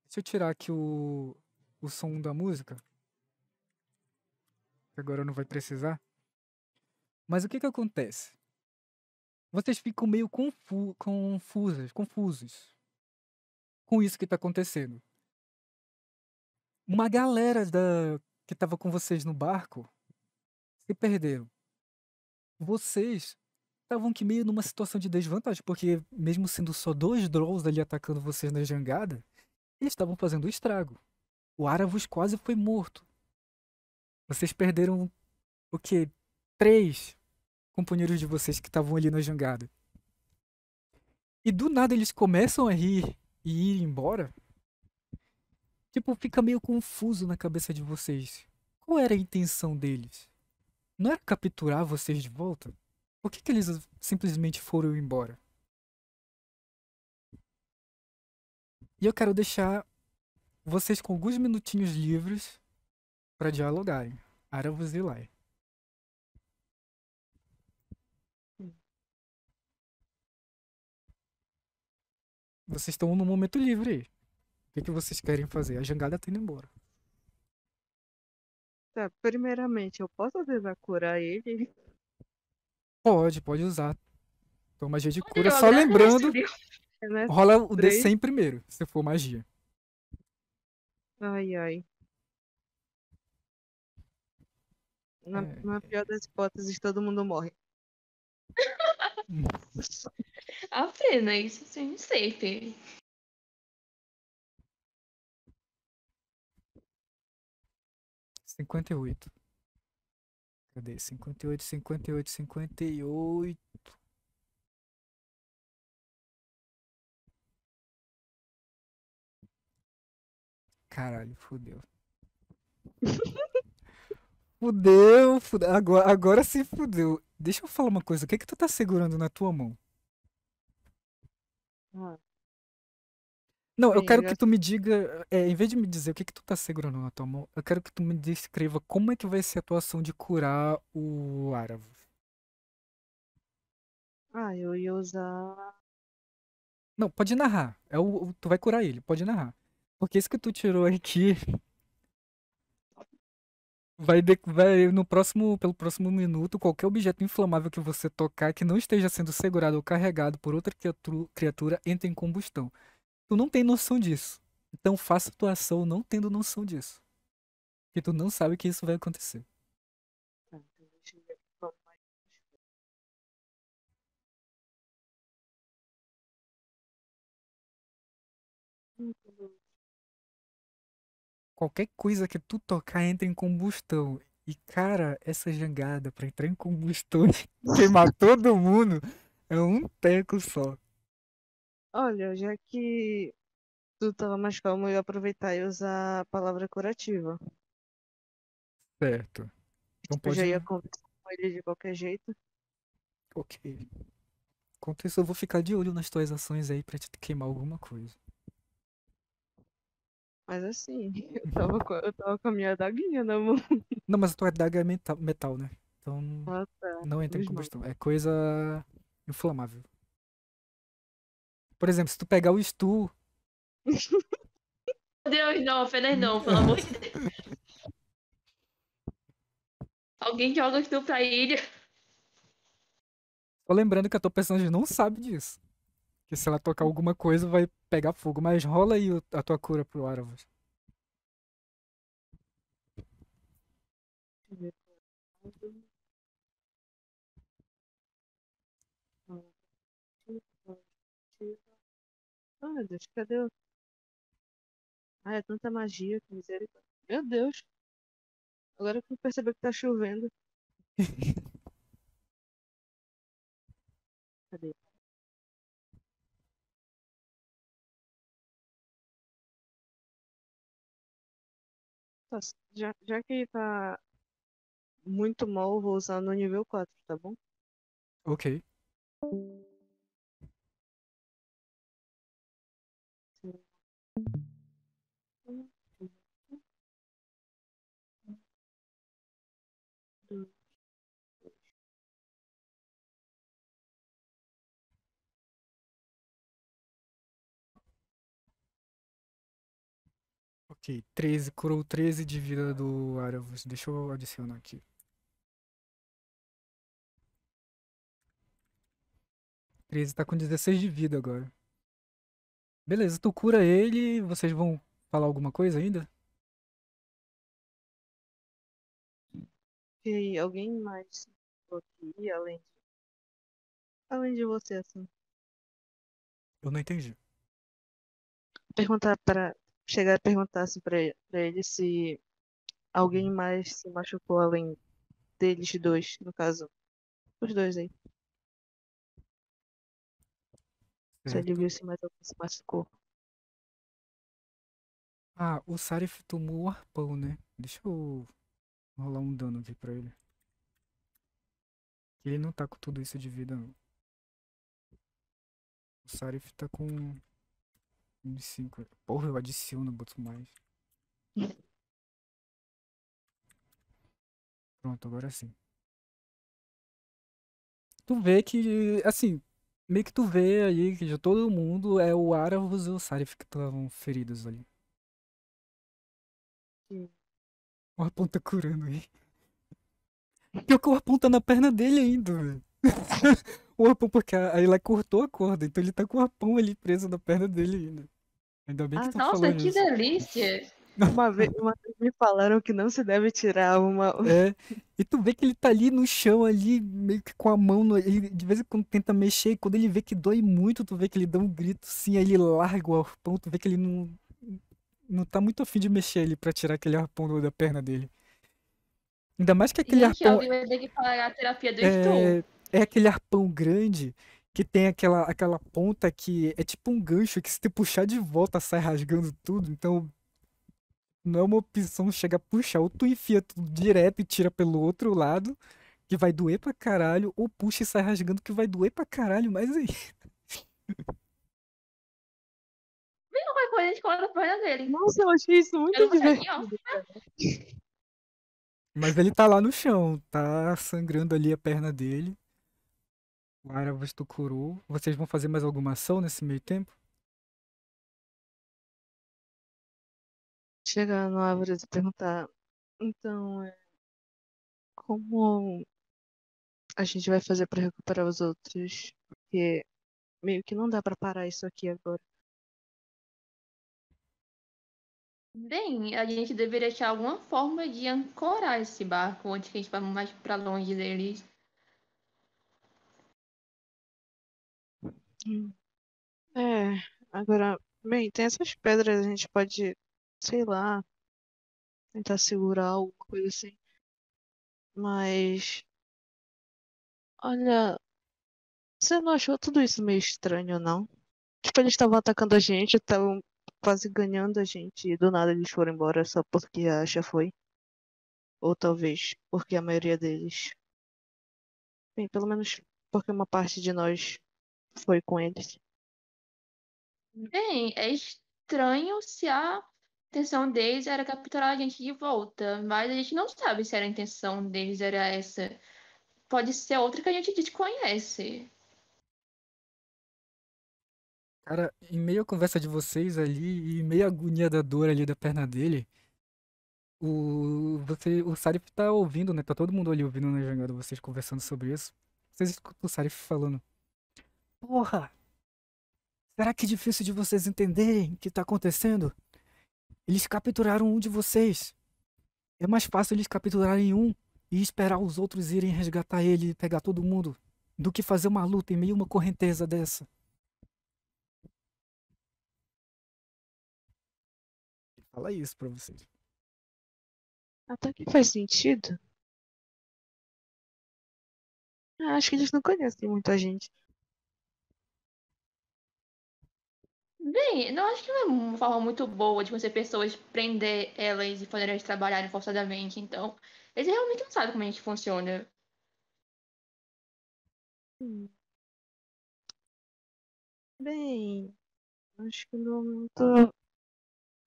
Deixa eu tirar aqui o, o som da música. Agora não vai precisar. Mas o que que acontece? Vocês ficam meio confu confusas, confusos com isso que tá acontecendo. Uma galera da que tava com vocês no barco se perderam. Vocês estavam que meio numa situação de desvantagem, porque mesmo sendo só dois Drolls ali atacando vocês na jangada, eles estavam fazendo estrago. O Aravus quase foi morto. Vocês perderam o quê? Três companheiros de vocês que estavam ali na jangada. E do nada eles começam a rir e ir embora. Tipo, fica meio confuso na cabeça de vocês. Qual era a intenção deles? Não era capturar vocês de volta? Por que, que eles simplesmente foram embora? E eu quero deixar vocês com alguns minutinhos livres para dialogarem. Aravos e Lai. Vocês estão no momento livre aí. O que, que vocês querem fazer? A jangada tá indo embora. Tá, primeiramente, eu posso desacurar ele? Pode, pode usar. Então magia de cura, só lembrando. É rola o D100 primeiro, se for magia. Ai, ai. Na, é... na pior das hipóteses, todo mundo morre. pena, né? isso sem sempre. Cinquenta e oito. Cadê? 58, 58, 58. Caralho, fodeu. fudeu, fudeu. Agora, agora sim fudeu. Deixa eu falar uma coisa. O que é que tu tá segurando na tua mão? Ah. Não, eu quero que tu me diga, é, em vez de me dizer o que que tu tá segurando na tua mão, eu quero que tu me descreva como é que vai ser a tua ação de curar o Aravos. Ah, eu ia usar. Não, pode narrar. É o, o- tu vai curar ele, pode narrar. Porque isso que tu tirou aqui vai, de- vai no próximo, pelo próximo minuto, qualquer objeto inflamável que você tocar que não esteja sendo segurado ou carregado por outra criatura entra em combustão. Tu não tem noção disso. Então faça a tua ação não tendo noção disso. Porque tu não sabe que isso vai acontecer. Qualquer coisa que tu tocar entra em combustão. E cara, essa jangada pra entrar em combustão e queimar todo mundo é um teco só. Olha, já que tu tava mais calmo, eu ia aproveitar e usar a palavra curativa. Certo. Então Eu já ia conversar com ele de qualquer jeito. Ok. Enquanto isso, eu vou ficar de olho nas tuas ações aí pra te queimar alguma coisa. Mas assim, eu tava com, eu tava com a minha adaguinha na mão. Não, mas a tua adaga é metal, metal né? Então Ah, tá. não entra em combustão. É coisa inflamável. Por exemplo, se tu pegar o Stu. Deus, não, Fener não, pelo amor de Deus. Alguém joga Stu pra ilha. Só lembrando que a tua personagem não sabe disso. Que se ela tocar alguma coisa vai pegar fogo. Mas rola aí a tua cura pro Aravos. Ah, Deus, cadê? o- Ai, é tanta magia, que misericórdia. Meu Deus, agora que eu percebi que tá chovendo. Cadê? já, já que tá muito mal, vou usar no nível 4, tá bom? Ok. Ok, 13, curou 13 de vida do Aravus. Deixa eu adicionar aqui. Treze tá com 16 de vida agora. Beleza, tu cura ele, vocês vão falar alguma coisa ainda? E alguém mais aqui, além de... Além de você, assim. Eu não entendi. Perguntar para Chegar a perguntar assim, para ele se alguém uhum. mais se machucou além deles dois, no caso. Os dois aí. Sadi viu-se mais alguém se machucou. Ah, o Sarif tomou o arpão, né? Deixa eu rolar um dano aqui pra ele. Ele não tá com tudo isso de vida, não. O Sarif tá com M5. Porra, eu adiciono, boto mais. Pronto, agora sim. Tu vê que, assim, meio que tu vê aí que de todo mundo é o Aravus e o Sarif que estavam feridos ali. Sim. O aponta curando aí. Pior que o aponta na perna dele ainda, velho. o Arpon, porque aí ela cortou a corda, então ele tá com o Arpon ali preso na perna dele ainda. Ainda bem que ah, tá Nossa, que isso. delícia! Uma vez, uma vez me falaram que não se deve tirar uma. É. E tu vê que ele tá ali no chão, ali, meio que com a mão. No... Ele de vez em quando tenta mexer. E quando ele vê que dói muito, tu vê que ele dá um grito sim, aí ele larga o arpão, tu vê que ele não. Não tá muito afim de mexer ali pra tirar aquele arpão da perna dele. Ainda mais que aquele Gente, arpão. Alguém vai ter que a terapia do é... é aquele arpão grande que tem aquela, aquela ponta que é tipo um gancho que se te puxar de volta sai rasgando tudo. Então não é uma opção chegar a puxar. Ou tu enfia tudo direto e tira pelo outro lado, que vai doer pra caralho. Ou puxa e sai rasgando, que vai doer pra caralho. Mas aí. Mesma é coisa de a perna dele. Nossa, eu achei isso muito divertido. mas ele tá lá no chão, tá sangrando ali a perna dele. Lara, você curou. Vocês vão fazer mais alguma ação nesse meio tempo? chegar no árvore e perguntar: então, é, como a gente vai fazer para recuperar os outros? Porque meio que não dá para parar isso aqui agora. Bem, a gente deveria achar alguma forma de ancorar esse barco antes que a gente vá mais para longe deles. Hum. É, agora, bem, tem essas pedras, a gente pode sei lá, tentar segurar alguma coisa assim. Mas. Olha. Você não achou tudo isso meio estranho, não? Tipo, eles estavam atacando a gente, estavam quase ganhando a gente, e do nada eles foram embora só porque a ah, Asha foi. Ou talvez porque a maioria deles. Bem, pelo menos porque uma parte de nós foi com eles. Bem, é estranho se a a intenção deles era capturar a gente de volta, mas a gente não sabe se era a intenção deles era essa. Pode ser outra que a gente desconhece. Cara, em meio à conversa de vocês ali, e em meio à agonia da dor ali da perna dele, o você o Sarif tá ouvindo, né? Tá todo mundo ali ouvindo na jangada, vocês conversando sobre isso. Vocês escutam o Sarif falando: Porra! Será que é difícil de vocês entenderem o que tá acontecendo? Eles capturaram um de vocês. É mais fácil eles capturarem um e esperar os outros irem resgatar ele e pegar todo mundo do que fazer uma luta em meio a uma correnteza dessa. Fala isso pra vocês. Até que faz sentido. Ah, acho que eles não conhecem muita gente. Bem, não acho que não é uma forma muito boa de você pessoas prender elas e fazer elas trabalharem forçadamente. Então, eles realmente não sabem como a gente funciona. Hum. Bem, acho que no momento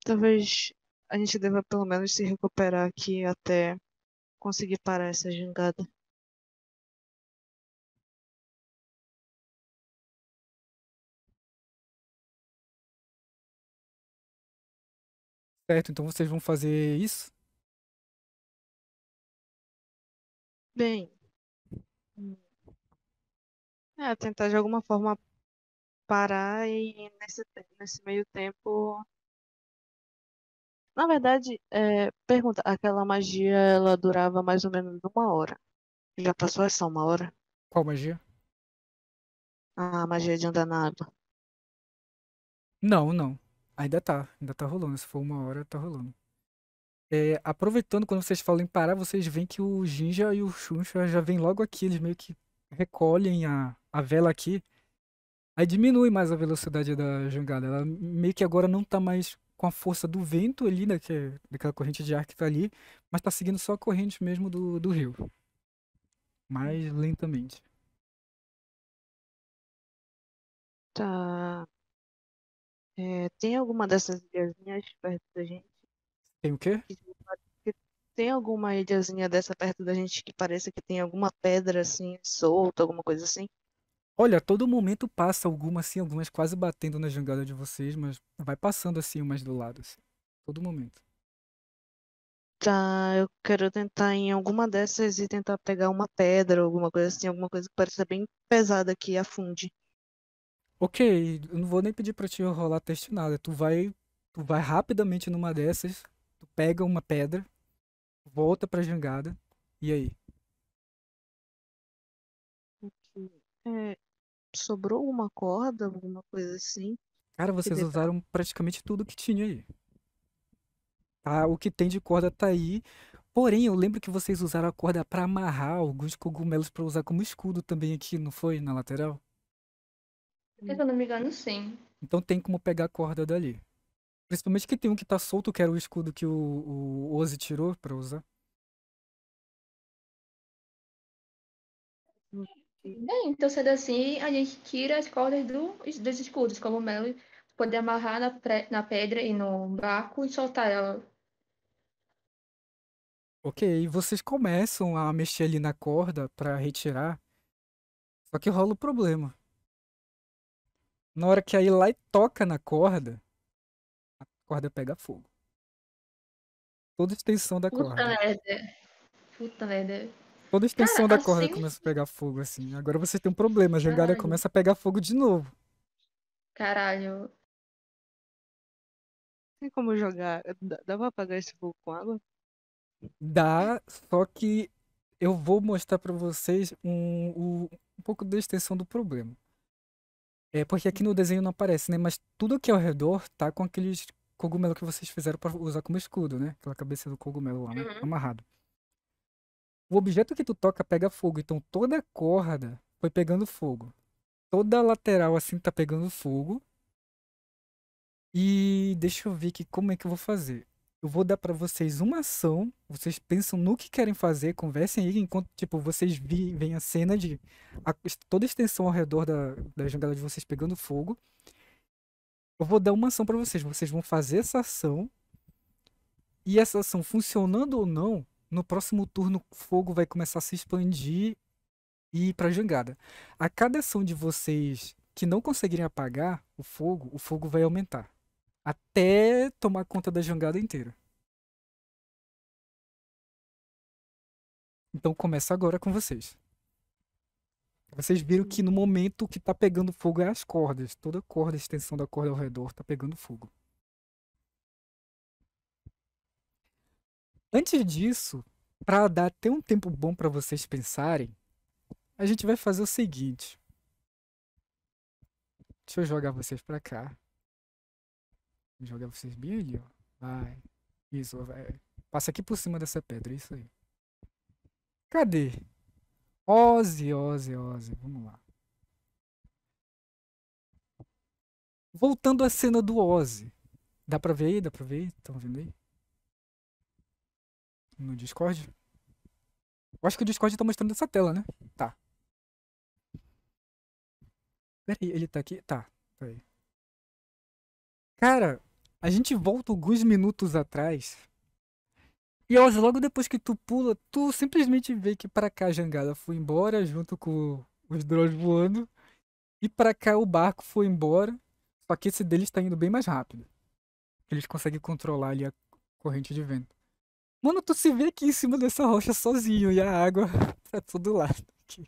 talvez a gente deva pelo menos se recuperar aqui até conseguir parar essa jangada. Certo, então vocês vão fazer isso? Bem. Hum, é, tentar de alguma forma parar e nesse, nesse meio tempo. Na verdade, é, pergunta, aquela magia ela durava mais ou menos uma hora. Já passou essa é uma hora? Qual magia? Ah, a magia de andar na água. Não, não. Ainda tá, ainda tá rolando. Se for uma hora, tá rolando. É, aproveitando quando vocês falam em parar, vocês veem que o Jinja e o Xuxa já vêm logo aqui, eles meio que recolhem a, a vela aqui. Aí diminui mais a velocidade da jangada. Ela meio que agora não tá mais com a força do vento ali, né, que, é daquela corrente de ar que tá ali, mas tá seguindo só a corrente mesmo do, do rio. Mais lentamente. Tá. É, tem alguma dessas ilhazinhas perto da gente? Tem o quê? Tem alguma ilhazinha dessa perto da gente que parece que tem alguma pedra assim solta, alguma coisa assim? Olha, todo momento passa alguma assim, algumas quase batendo na jangada de vocês, mas vai passando assim umas do lado, assim. Todo momento. Tá, eu quero tentar em alguma dessas e tentar pegar uma pedra, alguma coisa assim, alguma coisa que pareça bem pesada que afunde ok, eu não vou nem pedir pra te rolar teste nada. Tu vai, tu vai rapidamente numa dessas, tu pega uma pedra, volta pra jangada, e aí? É, sobrou uma corda, alguma coisa assim? Cara, vocês usaram praticamente tudo que tinha aí. Ah, o que tem de corda tá aí. Porém, eu lembro que vocês usaram a corda para amarrar alguns cogumelos para usar como escudo também aqui, não foi? Na lateral? Hum. Se eu não me engano, sim. Então tem como pegar a corda dali. Principalmente que tem um que tá solto, que era o escudo que o, o Ozzy tirou pra usar. Bem, então sendo assim, a gente tira as cordas do, dos escudos, como o Melo poder amarrar na, na pedra e no barco e soltar ela. Ok, vocês começam a mexer ali na corda para retirar. Só que rola o problema. Na hora que a e toca na corda, a corda pega fogo. Toda a extensão da Puta corda. Puta merda. Puta merda. Toda a extensão Cara, da corda assim começa a pegar fogo, assim. Agora você tem um problema, a jangalha Caralho. começa a pegar fogo de novo. Caralho. Tem como jogar. Dá, dá pra apagar esse fogo com água? Dá, só que eu vou mostrar para vocês um, um, um pouco da extensão do problema. É porque aqui no desenho não aparece, né? Mas tudo aqui ao redor tá com aqueles cogumelo que vocês fizeram para usar como escudo, né? Aquela cabeça do cogumelo lá, né? uhum. amarrado. O objeto que tu toca pega fogo, então toda a corda foi pegando fogo. Toda a lateral assim tá pegando fogo. E deixa eu ver que como é que eu vou fazer eu vou dar para vocês uma ação, vocês pensam no que querem fazer, conversem aí, enquanto, tipo, vocês veem a cena de a, toda a extensão ao redor da, da jangada de vocês pegando fogo. Eu vou dar uma ação para vocês, vocês vão fazer essa ação, e essa ação funcionando ou não, no próximo turno o fogo vai começar a se expandir e ir para a jangada. A cada ação de vocês que não conseguirem apagar o fogo, o fogo vai aumentar até tomar conta da jangada inteira. Então começa agora com vocês. Vocês viram que no momento o que está pegando fogo é as cordas. Toda a corda, a extensão da corda ao redor está pegando fogo. Antes disso, para dar até um tempo bom para vocês pensarem, a gente vai fazer o seguinte. Deixa eu jogar vocês para cá jogar vocês bem ali, ó. Vai. Isso, vai. Passa aqui por cima dessa pedra, é isso aí. Cadê? Oze, Oze, Oze, Vamos lá. Voltando à cena do Oze. Dá pra ver aí? Dá pra ver aí? Estão vendo aí? No Discord? Eu acho que o Discord tá mostrando essa tela, né? Tá. Peraí, ele tá aqui? Tá, peraí. Tá Cara, a gente volta alguns minutos atrás. E elas, logo depois que tu pula, tu simplesmente vê que pra cá a jangada foi embora junto com os drones voando. E pra cá o barco foi embora. Só que esse deles tá indo bem mais rápido. Eles conseguem controlar ali a corrente de vento. Mano, tu se vê aqui em cima dessa rocha sozinho e a água pra tá todo lado. O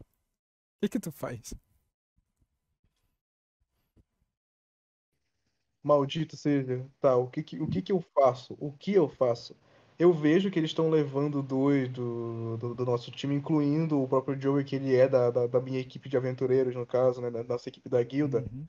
que, que tu faz? maldito seja, tá, o que que, o que que eu faço? O que eu faço? Eu vejo que eles estão levando dois do, do, do, nosso time, incluindo o próprio Joey, que ele é da, da, da minha equipe de aventureiros, no caso, né, da nossa equipe da guilda. Uhum.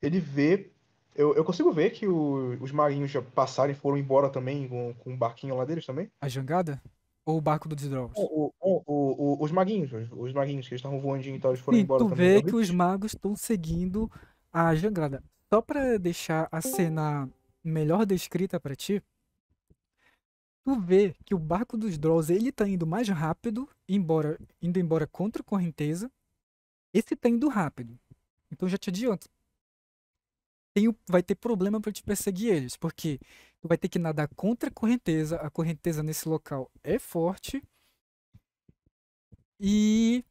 Ele vê, eu, eu consigo ver que o, os marinhos já passaram e foram embora também, com, com um barquinho lá deles também. A jangada? Ou o barco do Drows? os maguinhos, os, os maguinhos que estavam voando e tal, eles foram e embora tu também. tu vê que os magos estão seguindo a jangada. Só para deixar a cena melhor descrita para ti, tu vê que o barco dos Drolls ele tá indo mais rápido, embora indo embora contra a correnteza. Esse tá indo rápido. Então já te adianto. Tem, vai ter problema para te perseguir eles, porque tu vai ter que nadar contra a correnteza. A correnteza nesse local é forte. E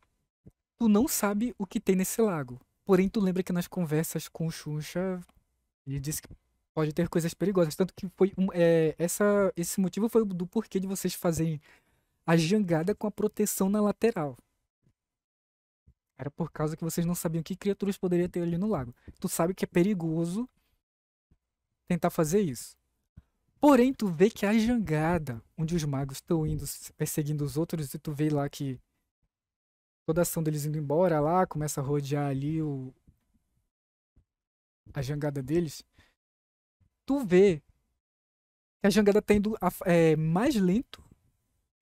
tu não sabe o que tem nesse lago. Porém, tu lembra que nas conversas com o Xuxa, ele disse que pode ter coisas perigosas. Tanto que foi um, é, essa, esse motivo foi do porquê de vocês fazerem a jangada com a proteção na lateral. Era por causa que vocês não sabiam que criaturas poderia ter ali no lago. Tu sabe que é perigoso tentar fazer isso. Porém, tu vê que a jangada, onde os magos estão indo perseguindo os outros, e tu vê lá que toda a ação deles indo embora lá, começa a rodear ali o a jangada deles. Tu vê que a jangada tá indo a, é, mais lento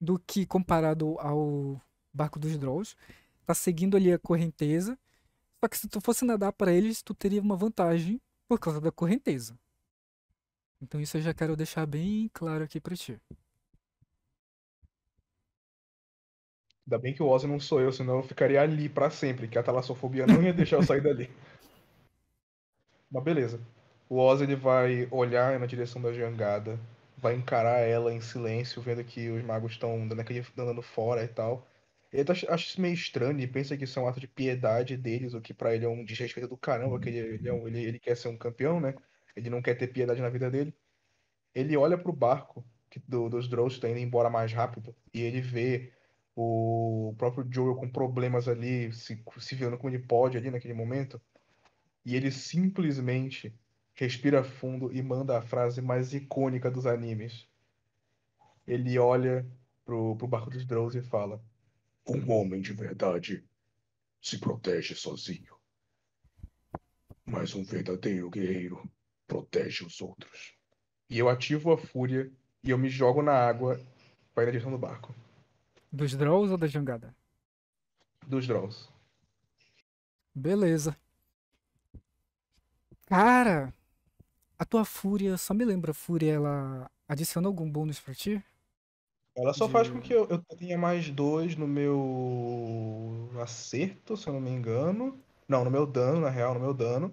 do que comparado ao barco dos Drolls. Tá seguindo ali a correnteza. Só que se tu fosse nadar para eles, tu teria uma vantagem por causa da correnteza. Então isso eu já quero deixar bem claro aqui para ti. Ainda bem que o Ozzy não sou eu, senão eu ficaria ali para sempre, que a talassofobia não ia deixar eu sair dali. Mas beleza. O Ozzy ele vai olhar na direção da jangada, vai encarar ela em silêncio, vendo que os magos estão andando fora e tal. Ele tá, acha isso meio estranho e pensa que isso é um ato de piedade deles, o que para ele é um desrespeito do caramba, que ele, ele, é um, ele, ele quer ser um campeão, né? Ele não quer ter piedade na vida dele. Ele olha pro barco que do, dos Drows que tá indo embora mais rápido e ele vê o próprio Joel com problemas ali, se, se como ele pode ali naquele momento, e ele simplesmente respira fundo e manda a frase mais icônica dos animes. Ele olha pro, pro barco dos Drows e fala: Um homem de verdade se protege sozinho, mas um verdadeiro guerreiro protege os outros. E eu ativo a fúria e eu me jogo na água para ir na direção do barco. Dos draws ou da jangada? Dos draws. Beleza. Cara, a tua fúria, só me lembra, a fúria, ela adiciona algum bônus pra ti? Ela só De- faz com que eu, eu tenha mais dois no meu acerto, se eu não me engano. Não, no meu dano, na real, no meu dano.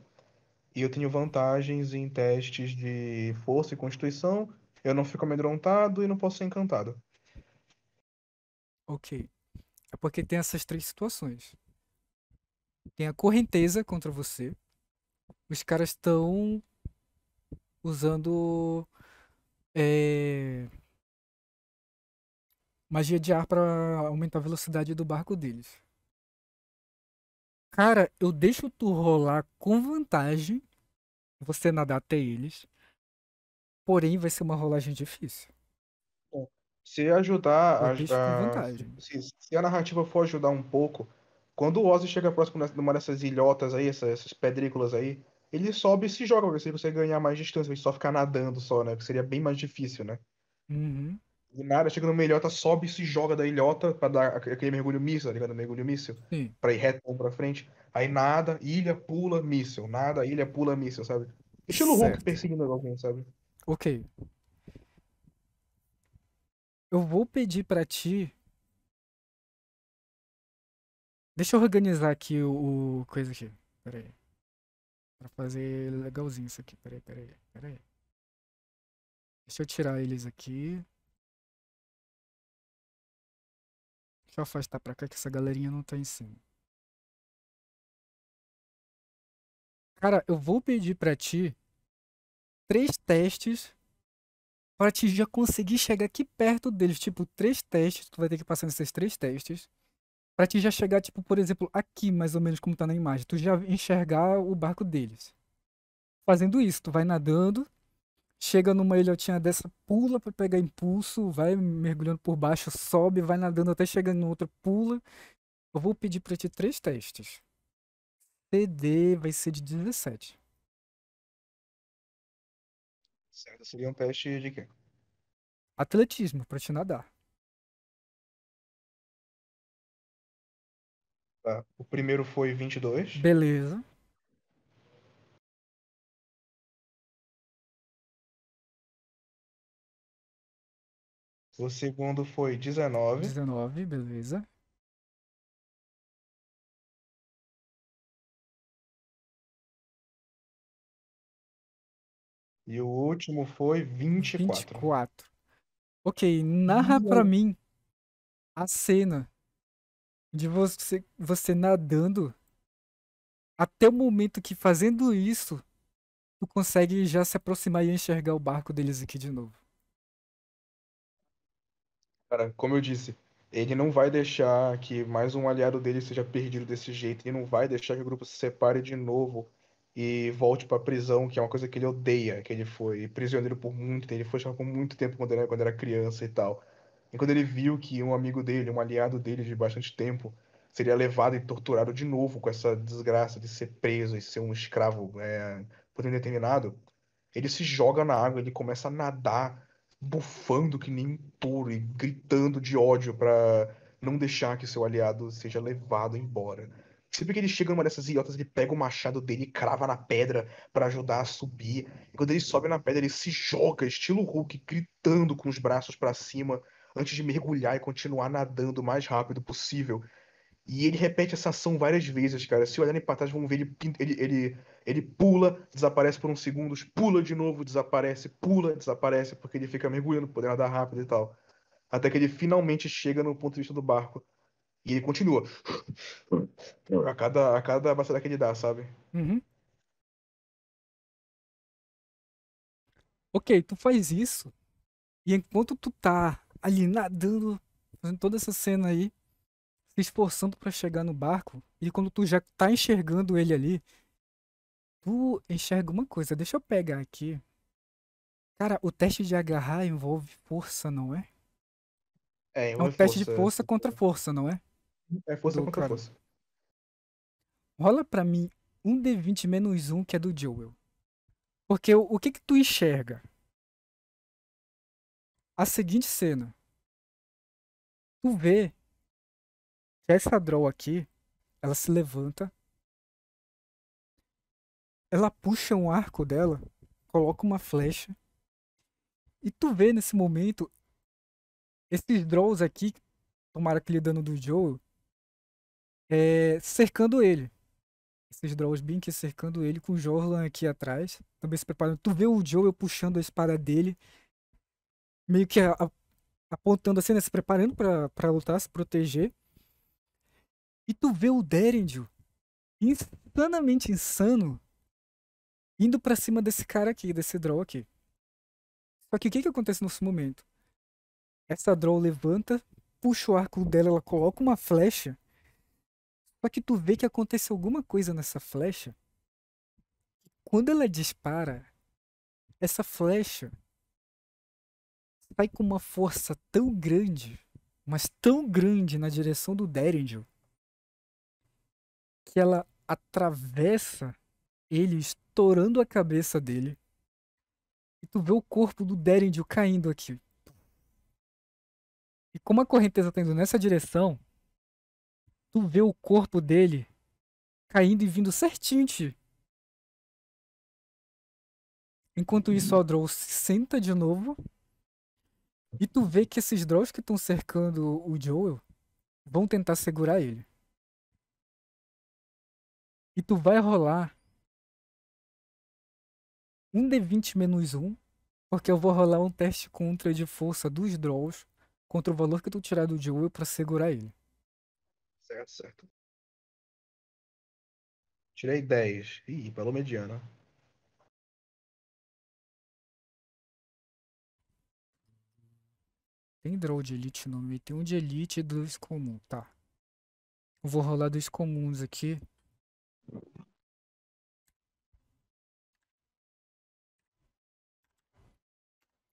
E eu tenho vantagens em testes de força e constituição. Eu não fico amedrontado e não posso ser encantado. Ok. É porque tem essas três situações. Tem a correnteza contra você. Os caras estão usando é, magia de ar para aumentar a velocidade do barco deles. Cara, eu deixo tu rolar com vantagem. Você nadar até eles. Porém, vai ser uma rolagem difícil. Se ajudar. A, tipo a, se, se, a narrativa for ajudar um pouco, quando o Ozzy chega próximo de uma dessas ilhotas aí, essas, essas pedrículas aí, ele sobe e se joga, porque se você ganhar mais distância, ele só ficar nadando só, né? Que seria bem mais difícil, né? Uhum. E nada, chega numa ilhota, sobe e se joga da ilhota para dar aquele mergulho míssil, tá ligado? Mergulho míssil. para ir reto pra frente. Aí nada, ilha, pula, míssil. Nada, ilha, pula, míssil, sabe? Estilo Hulk perseguindo alguém, sabe? Ok. Eu vou pedir para ti. Deixa eu organizar aqui o, o coisa aqui. Pera aí. Pra fazer legalzinho isso aqui. Peraí, peraí, peraí. Deixa eu tirar eles aqui. Deixa eu afastar pra cá que essa galerinha não tá em cima. Cara, eu vou pedir pra ti três testes para te já conseguir chegar aqui perto deles, tipo, três testes, tu vai ter que passar nesses três testes, para te já chegar, tipo, por exemplo, aqui, mais ou menos como tá na imagem, tu já enxergar o barco deles. Fazendo isso, tu vai nadando, chega numa ilhotinha dessa, pula para pegar impulso, vai mergulhando por baixo, sobe, vai nadando até chegar em outra, pula. Eu vou pedir para ti três testes. CD vai ser de 17. Certo, seria um teste de quê? Atletismo, pra te nadar. Tá. O primeiro foi 22. Beleza. O segundo foi 19. 19, beleza. E o último foi 24. 24. Ok, narra para mim a cena de você, você nadando até o momento que fazendo isso tu consegue já se aproximar e enxergar o barco deles aqui de novo. Cara, como eu disse, ele não vai deixar que mais um aliado dele seja perdido desse jeito. Ele não vai deixar que o grupo se separe de novo e volte para a prisão, que é uma coisa que ele odeia, que ele foi prisioneiro por muito tempo, ele foi por muito tempo quando era, quando era criança e tal. E quando ele viu que um amigo dele, um aliado dele de bastante tempo, seria levado e torturado de novo com essa desgraça de ser preso e ser um escravo é, por um determinado, ele se joga na água, ele começa a nadar, bufando que nem um touro e gritando de ódio para não deixar que seu aliado seja levado embora. Sempre que ele chega numa dessas ilhotas, ele pega o machado dele e crava na pedra para ajudar a subir. E quando ele sobe na pedra, ele se joga, estilo Hulk, gritando com os braços para cima, antes de mergulhar e continuar nadando o mais rápido possível. E ele repete essa ação várias vezes, cara. Se olharem pra trás, vão ver ele, ele, ele, ele pula, desaparece por uns segundos, pula de novo, desaparece, pula, desaparece, porque ele fica mergulhando, podendo nadar rápido e tal. Até que ele finalmente chega no ponto de vista do barco e ele continua. A cada, a cada vacilada que ele dá, sabe? Uhum. Ok, tu faz isso. E enquanto tu tá ali nadando, fazendo toda essa cena aí, se esforçando para chegar no barco, e quando tu já tá enxergando ele ali, tu enxerga uma coisa. Deixa eu pegar aqui. Cara, o teste de agarrar envolve força, não é? É, é um teste força, de força é. contra força, não é? É força contra força. Rola pra mim um D20 menos um que é do Joel. Porque o, o que que tu enxerga? A seguinte cena. Tu vê que essa draw aqui, ela se levanta. Ela puxa um arco dela, coloca uma flecha. E tu vê nesse momento esses draws aqui, tomaram aquele dano do Joel, é, cercando ele. Esses Draws que cercando ele com o Jorlan aqui atrás. Também se preparando. Tu vê o Joel puxando a espada dele. Meio que a, a, apontando assim, né? Se preparando para lutar, se proteger. E tu vê o Derendil insanamente insano indo para cima desse cara aqui, desse Draw aqui. Só que o que, que acontece nesse momento? Essa Draw levanta, puxa o arco dela, ela coloca uma flecha só que tu vê que acontece alguma coisa nessa flecha. Quando ela dispara, essa flecha sai com uma força tão grande, mas tão grande na direção do Derringer, que ela atravessa ele, estourando a cabeça dele. E tu vê o corpo do Derringer caindo aqui. E como a correnteza está indo nessa direção, tu vê o corpo dele caindo e vindo certinho ti. Enquanto isso, o Drow se senta de novo. E tu vê que esses Drows que estão cercando o Joel vão tentar segurar ele. E tu vai rolar um D20 menos um, porque eu vou rolar um teste contra de força dos Drows contra o valor que tu tirar do Joel para segurar ele. Certo, certo. Tirei 10. Ih, pelo mediano. Tem draw de elite no meio. Tem um de elite e dois comuns Tá. Eu vou rolar dois comuns aqui.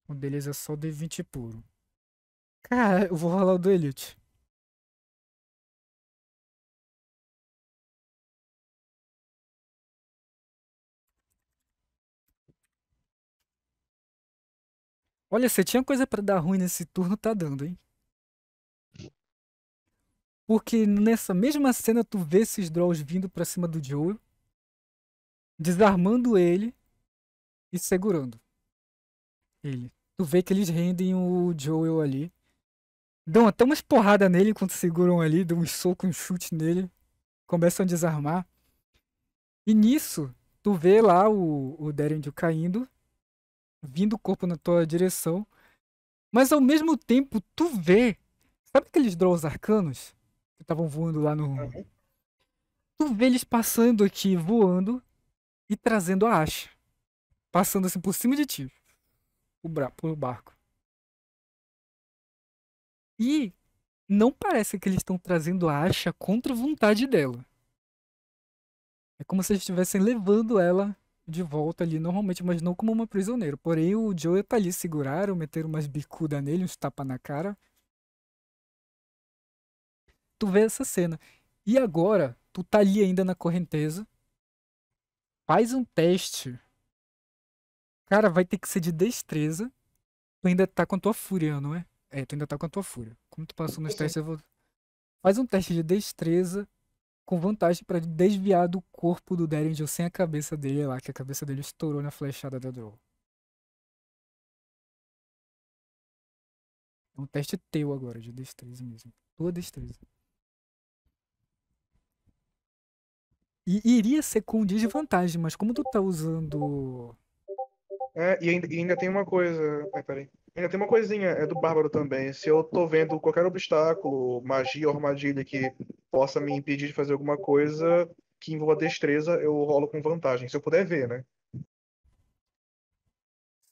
O deles é só D20 puro. Cara, eu vou rolar o do Elite. Olha, se tinha coisa para dar ruim nesse turno, tá dando, hein? Porque nessa mesma cena tu vê esses draws vindo pra cima do Joel, desarmando ele e segurando ele. Tu vê que eles rendem o Joel ali. Dão até umas porradas nele enquanto seguram ali, dão um soco, um chute nele. Começam a desarmar. E nisso, tu vê lá o, o Darendio caindo vindo o corpo na tua direção. Mas ao mesmo tempo, tu vê. Sabe aqueles drones arcanos que estavam voando lá no. Uhum. Tu vê eles passando aqui, voando e trazendo a acha. Passando assim por cima de ti. O bra pro barco. E não parece que eles estão trazendo a acha contra a vontade dela. É como se eles estivessem levando ela de volta ali normalmente, mas não como uma prisioneiro. Porém, o Joe tá ali, seguraram, meteram umas bicuda nele, uns tapa na cara. Tu vê essa cena. E agora, tu tá ali ainda na correnteza. Faz um teste. Cara, vai ter que ser de destreza. Tu ainda tá com a tua fúria, não é? É, tu ainda tá com a tua fúria. Como tu passou nos é. testes, eu vou. Faz um teste de destreza com vantagem para desviar do corpo do Derringer sem a cabeça dele lá, que a cabeça dele estourou na flechada da Drow. É um teste teu agora, de destreza mesmo. Tua destreza. E iria ser com desvantagem, mas como tu tá usando. É, e ainda, e ainda tem uma coisa. Ai, é, peraí. Ainda tem uma coisinha, é do Bárbaro também. Se eu tô vendo qualquer obstáculo, magia ou armadilha que possa me impedir de fazer alguma coisa que envolva destreza, eu rolo com vantagem. Se eu puder ver, né?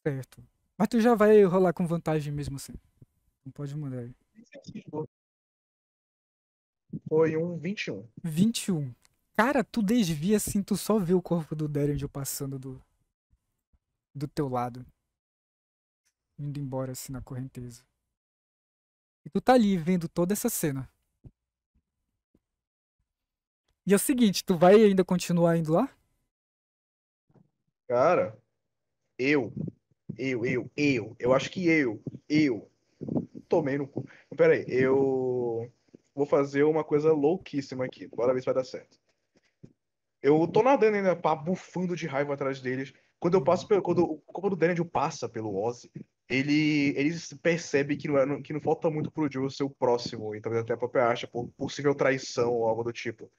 Certo. Mas tu já vai rolar com vantagem mesmo assim. Não pode mudar aí. Foi um 21. 21. Cara, tu desvia assim, tu só vê o corpo do Derringer passando do, do teu lado indo embora assim na correnteza. E tu tá ali vendo toda essa cena. E é o seguinte, tu vai ainda continuar indo lá? Cara, eu, eu, eu, eu, eu acho que eu, eu, tomei no cu. Pera aí, eu vou fazer uma coisa louquíssima aqui. Bora ver se vai dar certo. Eu tô nadando ainda, pá, bufando de raiva atrás deles. Quando eu passo pelo. Quando o corpo do Daniel passa pelo Ozzy, ele, ele percebe que não, é, que não falta muito pro Joe ser o próximo, e talvez até a própria acha por possível traição ou algo do tipo.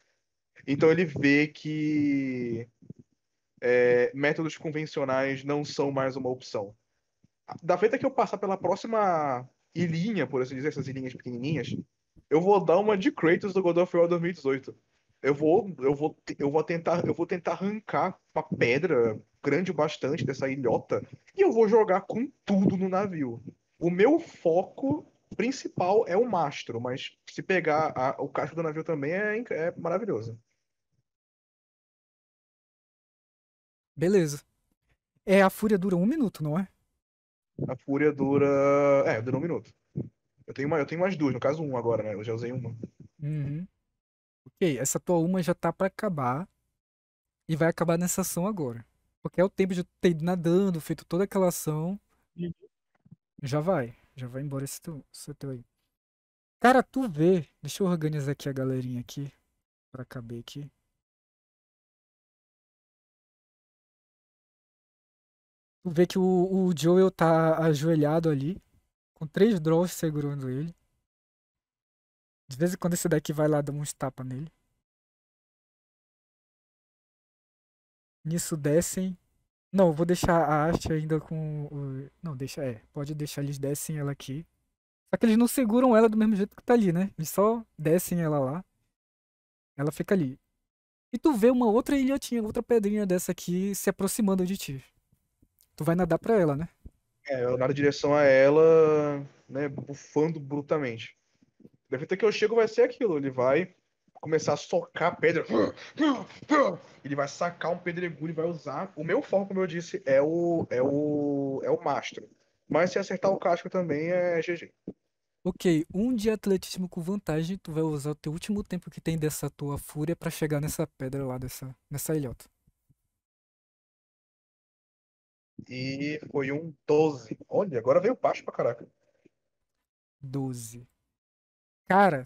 Então ele vê que é, métodos convencionais não são mais uma opção. Da feita que eu passar pela próxima ilhinha, por assim dizer, essas ilhinhas pequenininhas, eu vou dar uma de Kratos do God of War 2018 eu vou, eu vou, eu vou tentar, eu vou tentar arrancar uma pedra grande bastante dessa ilhota e eu vou jogar com tudo no navio. O meu foco principal é o mastro, mas se pegar a, o casco do navio também é, é maravilhoso. Beleza. É, a fúria dura um minuto, não é? A fúria dura. É, dura um minuto. Eu tenho, uma, eu tenho mais duas, no caso um agora, né? Eu já usei uma. Uhum. Ok, essa tua uma já tá pra acabar e vai acabar nessa ação agora. Porque é o tempo de ter ido nadando, feito toda aquela ação. Uhum. Já vai. Já vai embora esse teu, esse teu aí. Cara, tu vê. Deixa eu organizar aqui a galerinha aqui. Pra caber aqui. Tu vê que o, o Joel tá ajoelhado ali. Com três draws segurando ele. De vez em quando esse daqui vai lá dar uns tapas nele. Nisso descem. Não, vou deixar a haste ainda com Não, deixa, é. Pode deixar eles descem ela aqui. Só que eles não seguram ela do mesmo jeito que tá ali, né? Eles só descem ela lá. Ela fica ali. E tu vê uma outra ilhotinha, outra pedrinha dessa aqui se aproximando de ti. Tu vai nadar pra ela, né? É, eu nado em direção a ela, né, bufando brutamente. Deve ter que eu chego vai ser aquilo. Ele vai começar a socar a pedra. Ele vai sacar um pedregulho e vai usar. O meu foco, como eu disse, é o é o é o mastro. Mas se acertar o casco também é GG. Ok, um de atletismo com vantagem, tu vai usar o teu último tempo que tem dessa tua fúria para chegar nessa pedra lá, dessa, nessa ilhota. E foi um 12. Olha, agora veio baixo pra caraca. 12. Cara,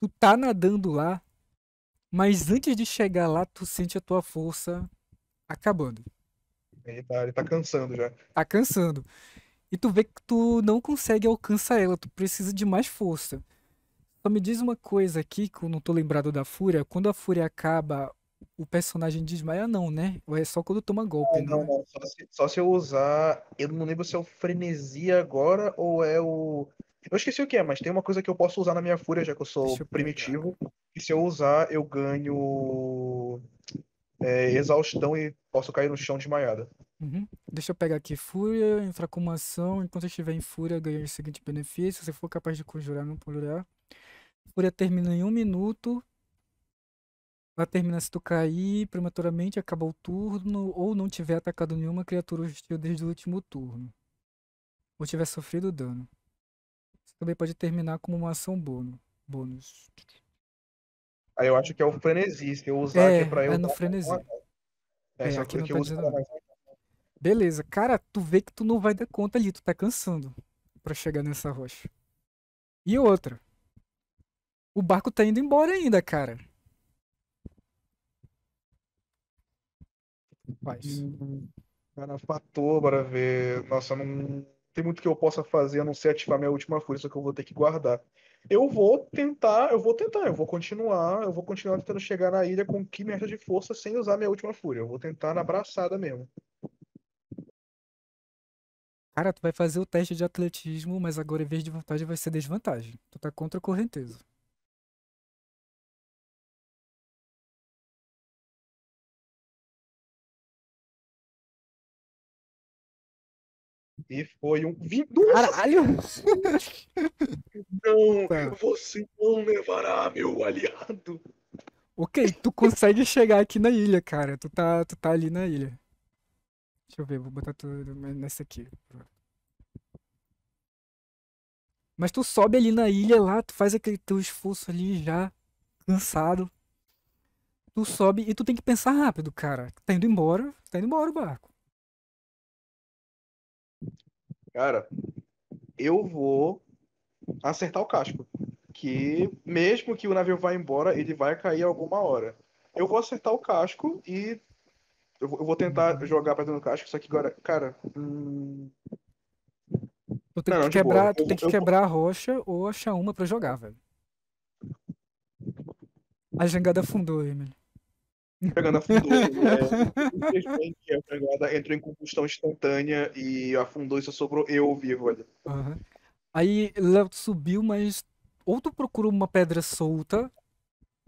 tu tá nadando lá, mas antes de chegar lá, tu sente a tua força acabando. Ele tá, ele tá cansando já. Tá cansando. E tu vê que tu não consegue alcançar ela, tu precisa de mais força. Só me diz uma coisa aqui, que eu não tô lembrado da fúria. Quando a fúria acaba, o personagem desmaia não, né? Ou é só quando toma golpe, não? Né? não, só se, só se eu usar... Eu não lembro se é o frenesi agora ou é o eu esqueci o que é, mas tem uma coisa que eu posso usar na minha fúria, já que eu sou eu primitivo. Pegar. E se eu usar, eu ganho é, exaustão e posso cair no chão desmaiada. Uhum. Deixa eu pegar aqui fúria, entrar com uma ação. Enquanto eu estiver em fúria, ganho o seguinte benefício. Se for capaz de conjurar, não conjurar. Fúria termina em um minuto. Ela termina se tu cair prematuramente, acaba o turno, ou não tiver atacado nenhuma criatura hostil desde o último turno. Ou tiver sofrido dano também pode terminar como uma ação bônus. Aí eu acho que é o frenesi, se eu usar é, aqui pra eu. É no frenesi. É, é, é aqui não tá dizendo mais... Beleza, cara, tu vê que tu não vai dar conta ali, tu tá cansando pra chegar nessa rocha. E outra. O barco tá indo embora ainda, cara. Faz. Cara, fator para ver. Nossa, não tem muito que eu possa fazer a não ser ativar minha última força que eu vou ter que guardar. Eu vou tentar, eu vou tentar, eu vou continuar, eu vou continuar tentando chegar na ilha com que merda de força sem usar minha última fúria. Eu vou tentar na braçada mesmo. Cara, tu vai fazer o teste de atletismo, mas agora em vez de vantagem vai ser desvantagem. Tu tá contra a correnteza. E foi um. Caralho! Não, tá. você não levará meu aliado. Ok, tu consegue chegar aqui na ilha, cara. Tu tá, tu tá ali na ilha. Deixa eu ver, vou botar tudo nessa aqui. Mas tu sobe ali na ilha lá, tu faz aquele teu esforço ali já, cansado. Tu sobe e tu tem que pensar rápido, cara. Tá indo embora, tá indo embora o barco. cara, eu vou acertar o casco. Que mesmo que o navio vá embora, ele vai cair alguma hora. Eu vou acertar o casco e eu vou tentar jogar pra dentro do casco, só que agora, cara. Hum... Tu tem, não, que, quebrar, tu tem que eu, quebrar a rocha ou achar uma pra jogar, velho. A jangada afundou, Emily pegando afundou. É, infelizmente, né? a pegada entrou em combustão instantânea e afundou e só sobrou eu vivo ali. Uhum. Aí Léo subiu, mas ou tu procura uma pedra solta,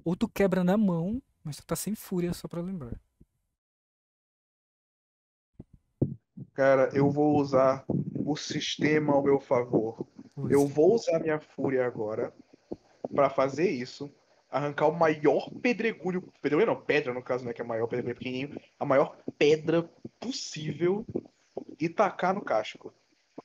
ou tu quebra na mão, mas tu tá sem fúria, só pra lembrar. Cara, eu vou usar o sistema ao meu favor. Eu vou usar minha fúria agora para fazer isso arrancar o maior pedregulho, pedregulho não, pedra no caso, né, que é maior, pedregulho pequenininho, a maior pedra possível e tacar no casco.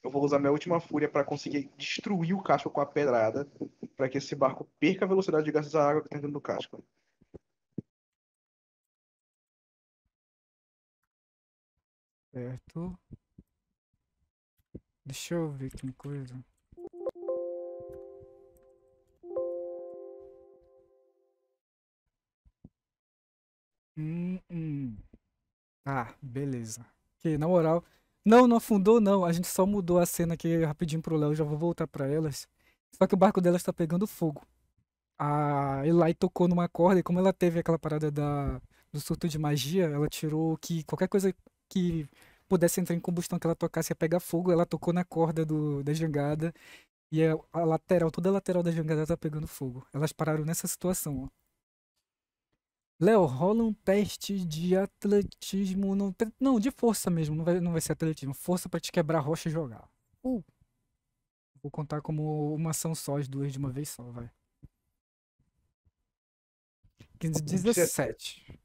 Eu vou usar minha última fúria para conseguir destruir o casco com a pedrada, para que esse barco perca a velocidade de gastar água que está dentro do casco. Certo. Deixa eu ver que coisa. Hum, hum. Ah, beleza. Que na moral. Não, não afundou, não. A gente só mudou a cena aqui rapidinho pro Léo. Já vou voltar pra elas. Só que o barco delas tá pegando fogo. A Eli tocou numa corda e, como ela teve aquela parada da, do surto de magia, ela tirou que qualquer coisa que pudesse entrar em combustão que ela tocasse ia pegar fogo. Ela tocou na corda do, da jangada e a, a lateral, toda a lateral da jangada tá pegando fogo. Elas pararam nessa situação, ó. Léo, rola um teste de atletismo. Não, não de força mesmo. Não vai, não vai ser atletismo. Força para te quebrar a rocha e jogar. Uh. Vou contar como uma ação só, as duas de uma vez só, vai. 15, 17.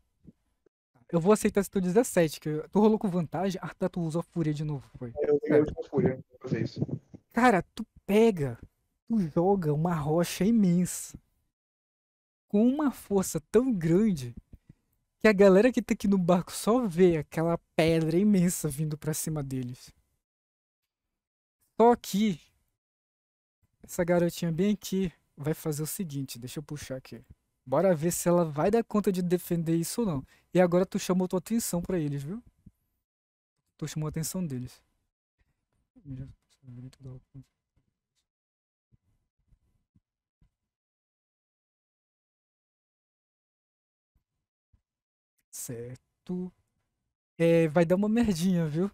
Eu vou aceitar se tu 17, que tu rolou com vantagem. Ah, tá, tu usou fúria de novo, foi. Eu, eu uso fúria pra fazer isso. Cara, tu pega, tu joga uma rocha imensa com uma força tão grande que a galera que tá aqui no barco só vê aquela pedra imensa vindo para cima deles. Só que essa garotinha bem aqui vai fazer o seguinte, deixa eu puxar aqui. Bora ver se ela vai dar conta de defender isso ou não. E agora tu chamou tua atenção para eles, viu? Tu chamou a atenção deles. certo. É, vai dar uma merdinha, viu?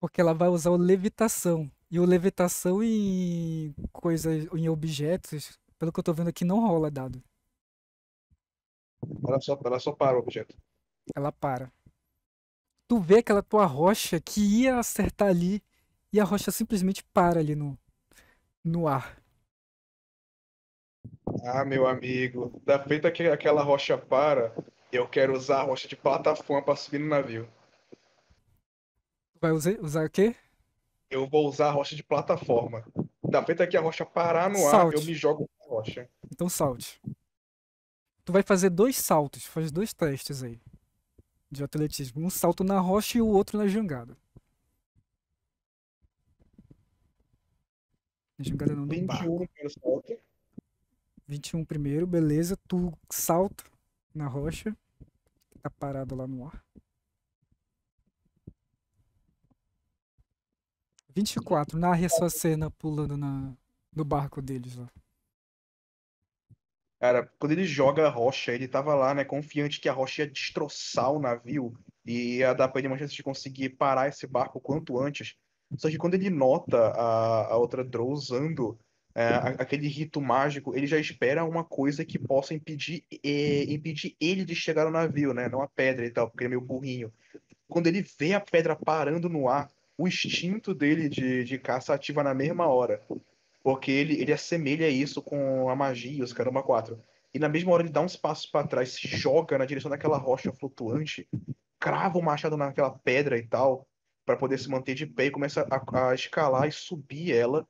Porque ela vai usar o levitação. E o levitação em coisas, em objetos, pelo que eu tô vendo aqui, não rola dado. Ela só, ela só para o objeto. Ela para. Tu vê aquela tua rocha que ia acertar ali e a rocha simplesmente para ali no, no ar. Ah, meu amigo, da tá feita que aquela rocha para, eu quero usar a rocha de plataforma para subir no navio. Vai usar, usar o quê? Eu vou usar a rocha de plataforma. Da tá feita que a rocha parar no salte. ar, eu me jogo na rocha. Então salte. Tu vai fazer dois saltos, faz dois testes aí. De atletismo. Um salto na rocha e o outro na jangada. Na jangada não, primeiro salto. 21 primeiro, beleza. Tu salta na rocha. Tá parado lá no ar. 24, narre a sua cena pulando na, no barco deles lá. Cara, quando ele joga a rocha, ele tava lá, né, confiante que a rocha ia destroçar o navio e ia dar pra ele uma chance de conseguir parar esse barco quanto antes. Só que quando ele nota a, a outra Drow usando é, aquele rito mágico, ele já espera uma coisa que possa impedir, é, impedir ele de chegar ao navio, né? Não a pedra e tal, porque ele é meio burrinho. Quando ele vê a pedra parando no ar, o instinto dele de, de caça ativa na mesma hora. Porque ele, ele assemelha isso com a magia, os caramba quatro. E na mesma hora ele dá uns passos para trás, se joga na direção daquela rocha flutuante, crava o machado naquela pedra e tal, para poder se manter de pé e começa a, a escalar e subir ela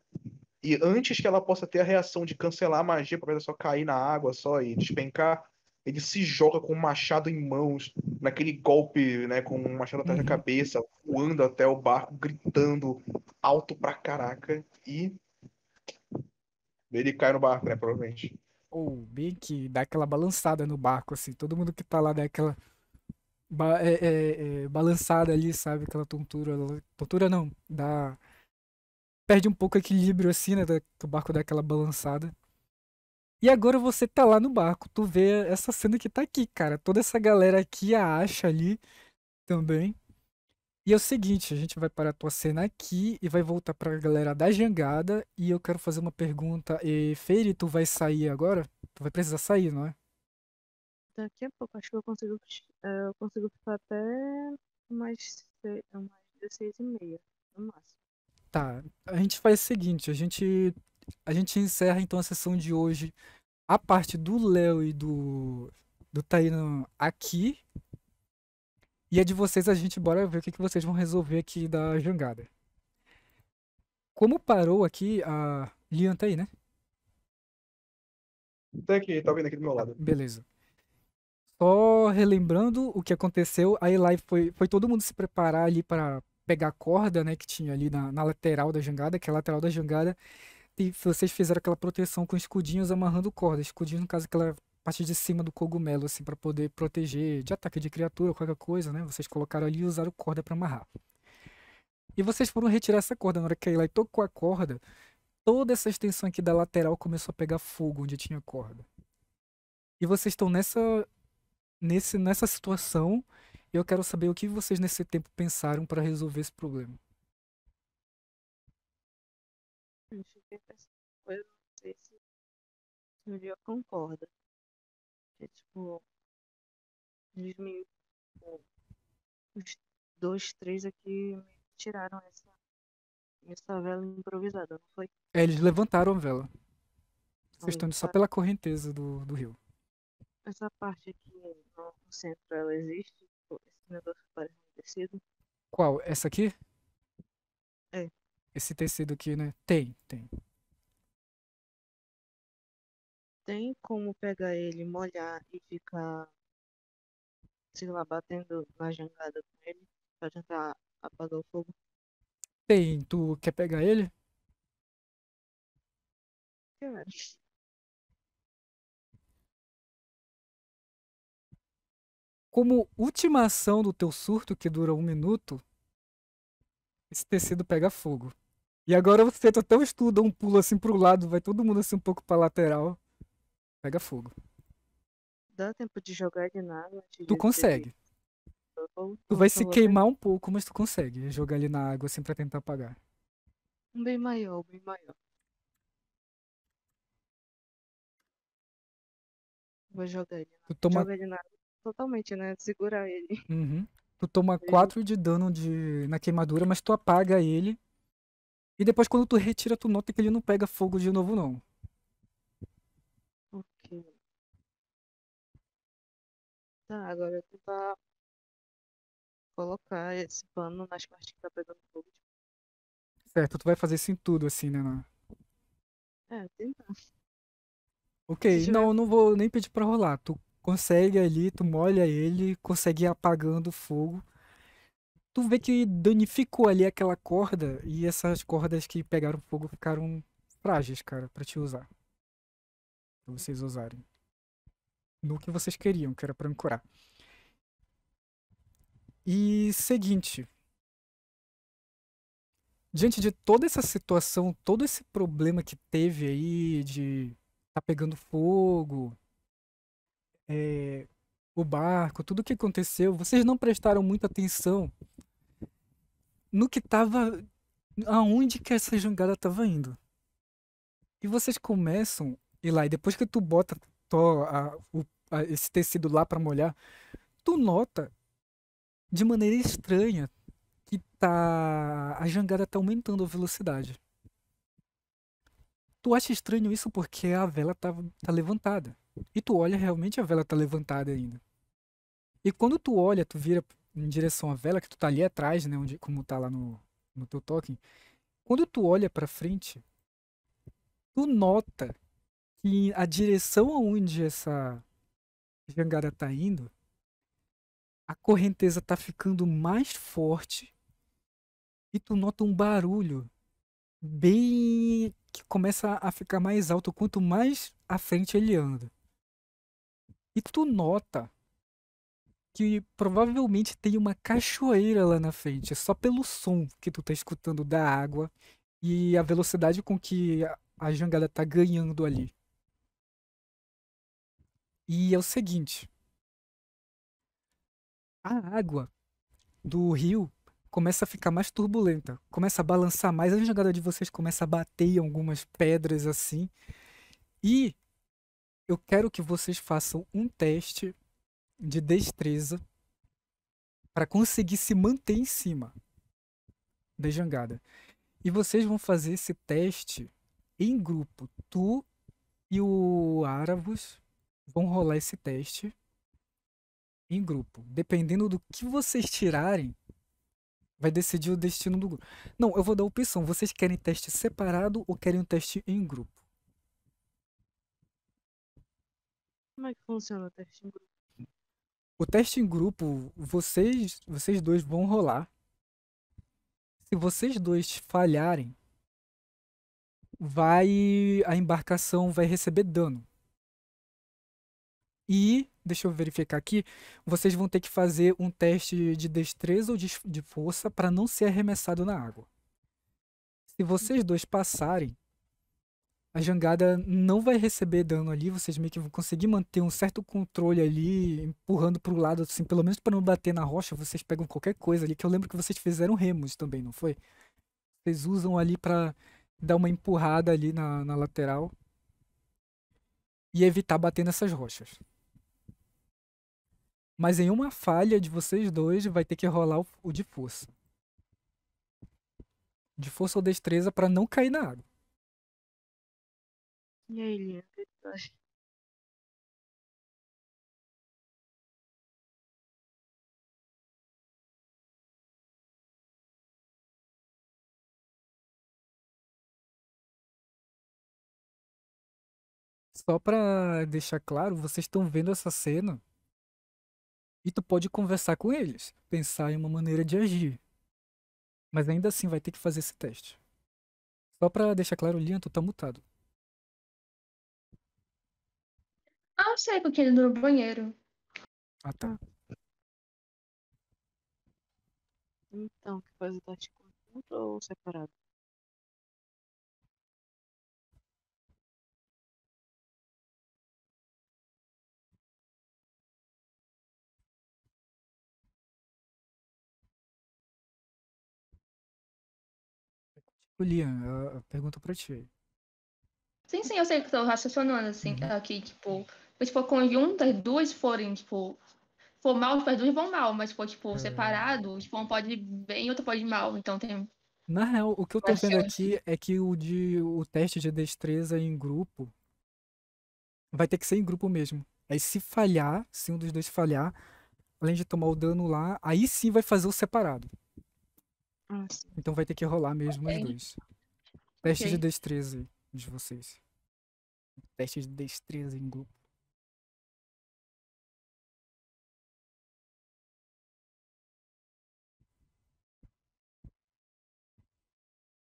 e antes que ela possa ter a reação de cancelar a magia para só cair na água só e despencar, ele se joga com o machado em mãos, naquele golpe, né, com o machado atrás da uhum. cabeça, voando até o barco, gritando alto pra caraca e ele cai no barco, né, provavelmente. Ou oh, bem que dá aquela balançada no barco, assim, todo mundo que tá lá dá aquela ba é, é, é, balançada ali, sabe, aquela tontura, tontura não, dá perde um pouco o equilíbrio assim, né? o barco dá aquela balançada. E agora você tá lá no barco, tu vê essa cena que tá aqui, cara. Toda essa galera aqui, a acha ali também. E é o seguinte, a gente vai parar a tua cena aqui e vai voltar pra galera da jangada. E eu quero fazer uma pergunta. E, Feire, tu vai sair agora? Tu vai precisar sair, não é? Daqui a pouco, acho que eu consigo, eh, eu consigo ficar até mais, mais 16 e meia, no máximo. Tá, a gente faz o seguinte, a gente a gente encerra então a sessão de hoje a parte do Léo e do do Taino aqui. E a de vocês a gente bora ver o que, que vocês vão resolver aqui da jangada. Como parou aqui a Lian tá aí, né? Tá aqui, tá vindo aqui do meu lado. Beleza. Só relembrando o que aconteceu, a Eli foi, foi todo mundo se preparar ali para pegar a corda, né, que tinha ali na, na lateral da jangada, que é a lateral da jangada, e vocês fizeram aquela proteção com escudinhos amarrando corda. Escudinho, no caso, aquela parte de cima do cogumelo, assim, para poder proteger de ataque de criatura, qualquer coisa, né? Vocês colocaram ali e usaram corda para amarrar. E vocês foram retirar essa corda. Na hora que a Eli tocou a corda, toda essa extensão aqui da lateral começou a pegar fogo onde tinha corda. E vocês estão nessa, nesse, nessa situação eu quero saber o que vocês nesse tempo pensaram para resolver esse problema. eu ver coisa, não sei se um dia concorda. É tipo, os dois, três aqui me tiraram essa, essa vela improvisada, não foi? É, eles levantaram a vela. Vocês estão só pela correnteza do, do rio. Essa parte aqui no centro, ela existe? parece um tecido. Qual? Essa aqui? É. Esse tecido aqui, né? Tem, tem. Tem como pegar ele, molhar e ficar, sei lá, batendo na jangada com ele pra tentar apagar o fogo? Tem. Tu quer pegar ele? Quero. como última ação do teu surto, que dura um minuto, esse tecido pega fogo. E agora você tenta até um estudo, um pulo assim pro lado, vai todo mundo assim um pouco pra lateral, pega fogo. Dá tempo de jogar de nada. água? tu consegue. tu vai se então queimar um pouco, mas tu consegue jogar ali na água assim pra tentar apagar. Um bem maior, um bem maior. Vou jogar ele na, tu toma... ele na água totalmente, né? Segurar ele. Uhum. Tu toma 4 de dano de... na queimadura, mas tu apaga ele. E depois quando tu retira, tu nota que ele não pega fogo de novo, não. Ok. Tá, agora eu vou tentar colocar esse pano nas partes que tá pegando fogo. Certo, tu vai fazer isso em tudo, assim, né, Ná? É, tentar. Ok, não, eu não vou nem pedir pra rolar. Tu consegue ali, tu molha ele, consegue ir apagando o fogo. Tu vê que danificou ali aquela corda e essas cordas que pegaram fogo ficaram frágeis, cara, para te usar. Pra vocês usarem. No que vocês queriam, que era pra ancorar. E seguinte. Diante de toda essa situação, todo esse problema que teve aí de tá pegando fogo, é, o barco, tudo o que aconteceu, vocês não prestaram muita atenção no que estava. aonde que essa jangada estava indo. E vocês começam, e lá, e depois que tu bota to, a, o, a, esse tecido lá para molhar, tu nota de maneira estranha que tá a jangada tá aumentando a velocidade. Tu acha estranho isso porque a vela tá, tá levantada. E tu olha, realmente a vela tá levantada ainda. E quando tu olha, tu vira em direção à vela, que tu tá ali atrás, né? Onde, como tá lá no, no teu token. Quando tu olha pra frente, tu nota que a direção aonde essa jangada tá indo, a correnteza tá ficando mais forte e tu nota um barulho bem que começa a ficar mais alto quanto mais à frente ele anda. E tu nota que provavelmente tem uma cachoeira lá na frente, só pelo som que tu tá escutando da água e a velocidade com que a jangada tá ganhando ali. E é o seguinte, a água do rio começa a ficar mais turbulenta, começa a balançar mais, a jangada de vocês começa a bater em algumas pedras assim. E eu quero que vocês façam um teste de destreza para conseguir se manter em cima da jangada. E vocês vão fazer esse teste em grupo. Tu e o Aravos vão rolar esse teste em grupo. Dependendo do que vocês tirarem, Vai decidir o destino do grupo. Não, eu vou dar opção. Vocês querem teste separado ou querem um teste em grupo? Como é que funciona o teste em grupo? O teste em grupo, vocês, vocês dois vão rolar. Se vocês dois falharem, vai a embarcação vai receber dano. E, deixa eu verificar aqui, vocês vão ter que fazer um teste de destreza ou de, força para não ser arremessado na água. Se vocês dois passarem, a jangada não vai receber dano ali, vocês meio que vão conseguir manter um certo controle ali, empurrando para o lado, assim, pelo menos para não bater na rocha, vocês pegam qualquer coisa ali, que eu lembro que vocês fizeram remos também, não foi? Vocês usam ali para dar uma empurrada ali na, na lateral e evitar bater nessas rochas. Mas em uma falha de vocês dois vai ter que rolar o, o de força. De força ou destreza para não cair na água. E aí, Linha, Só pra deixar claro, vocês estão vendo essa cena e tu pode conversar com eles, pensar em uma maneira de agir. Mas ainda assim vai ter que fazer esse teste. Só pra deixar claro, Lian, tu tá mutado. Ah, eu sei porque ele no banheiro. Ah, tá. Então, que coisa tá com junto ou separado? Liam, a pergunta pra ti. Sim, sim, eu sei que eu tô raciocinando, assim, uhum. aqui, tipo, se for tipo, conjunto, as duas forem, tipo, for mal, as duas vão mal, mas, se for, tipo, é. separado, tipo, um pode ir bem e outro pode ir mal, então tem... Na real, o que eu tô vendo aqui é que o, de, o teste de destreza em grupo vai ter que ser em grupo mesmo. Aí se falhar, se um dos dois falhar, além de tomar o dano lá, aí sim vai fazer o separado então vai ter que rolar mesmo okay. os dois. Teste okay. de destreza de vocês. Teste de destreza em grupo.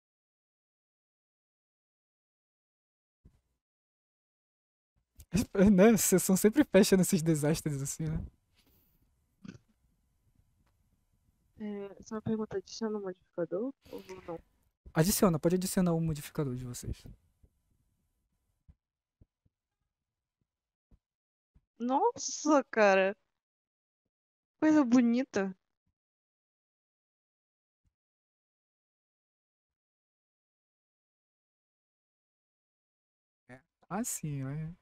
Né? Sessão sempre fecha nesses desastres assim, né? É, só uma pergunta, adiciona o modificador ou não? Adiciona, pode adicionar o modificador de vocês. Nossa, cara. Coisa bonita. É, assim, ah, é.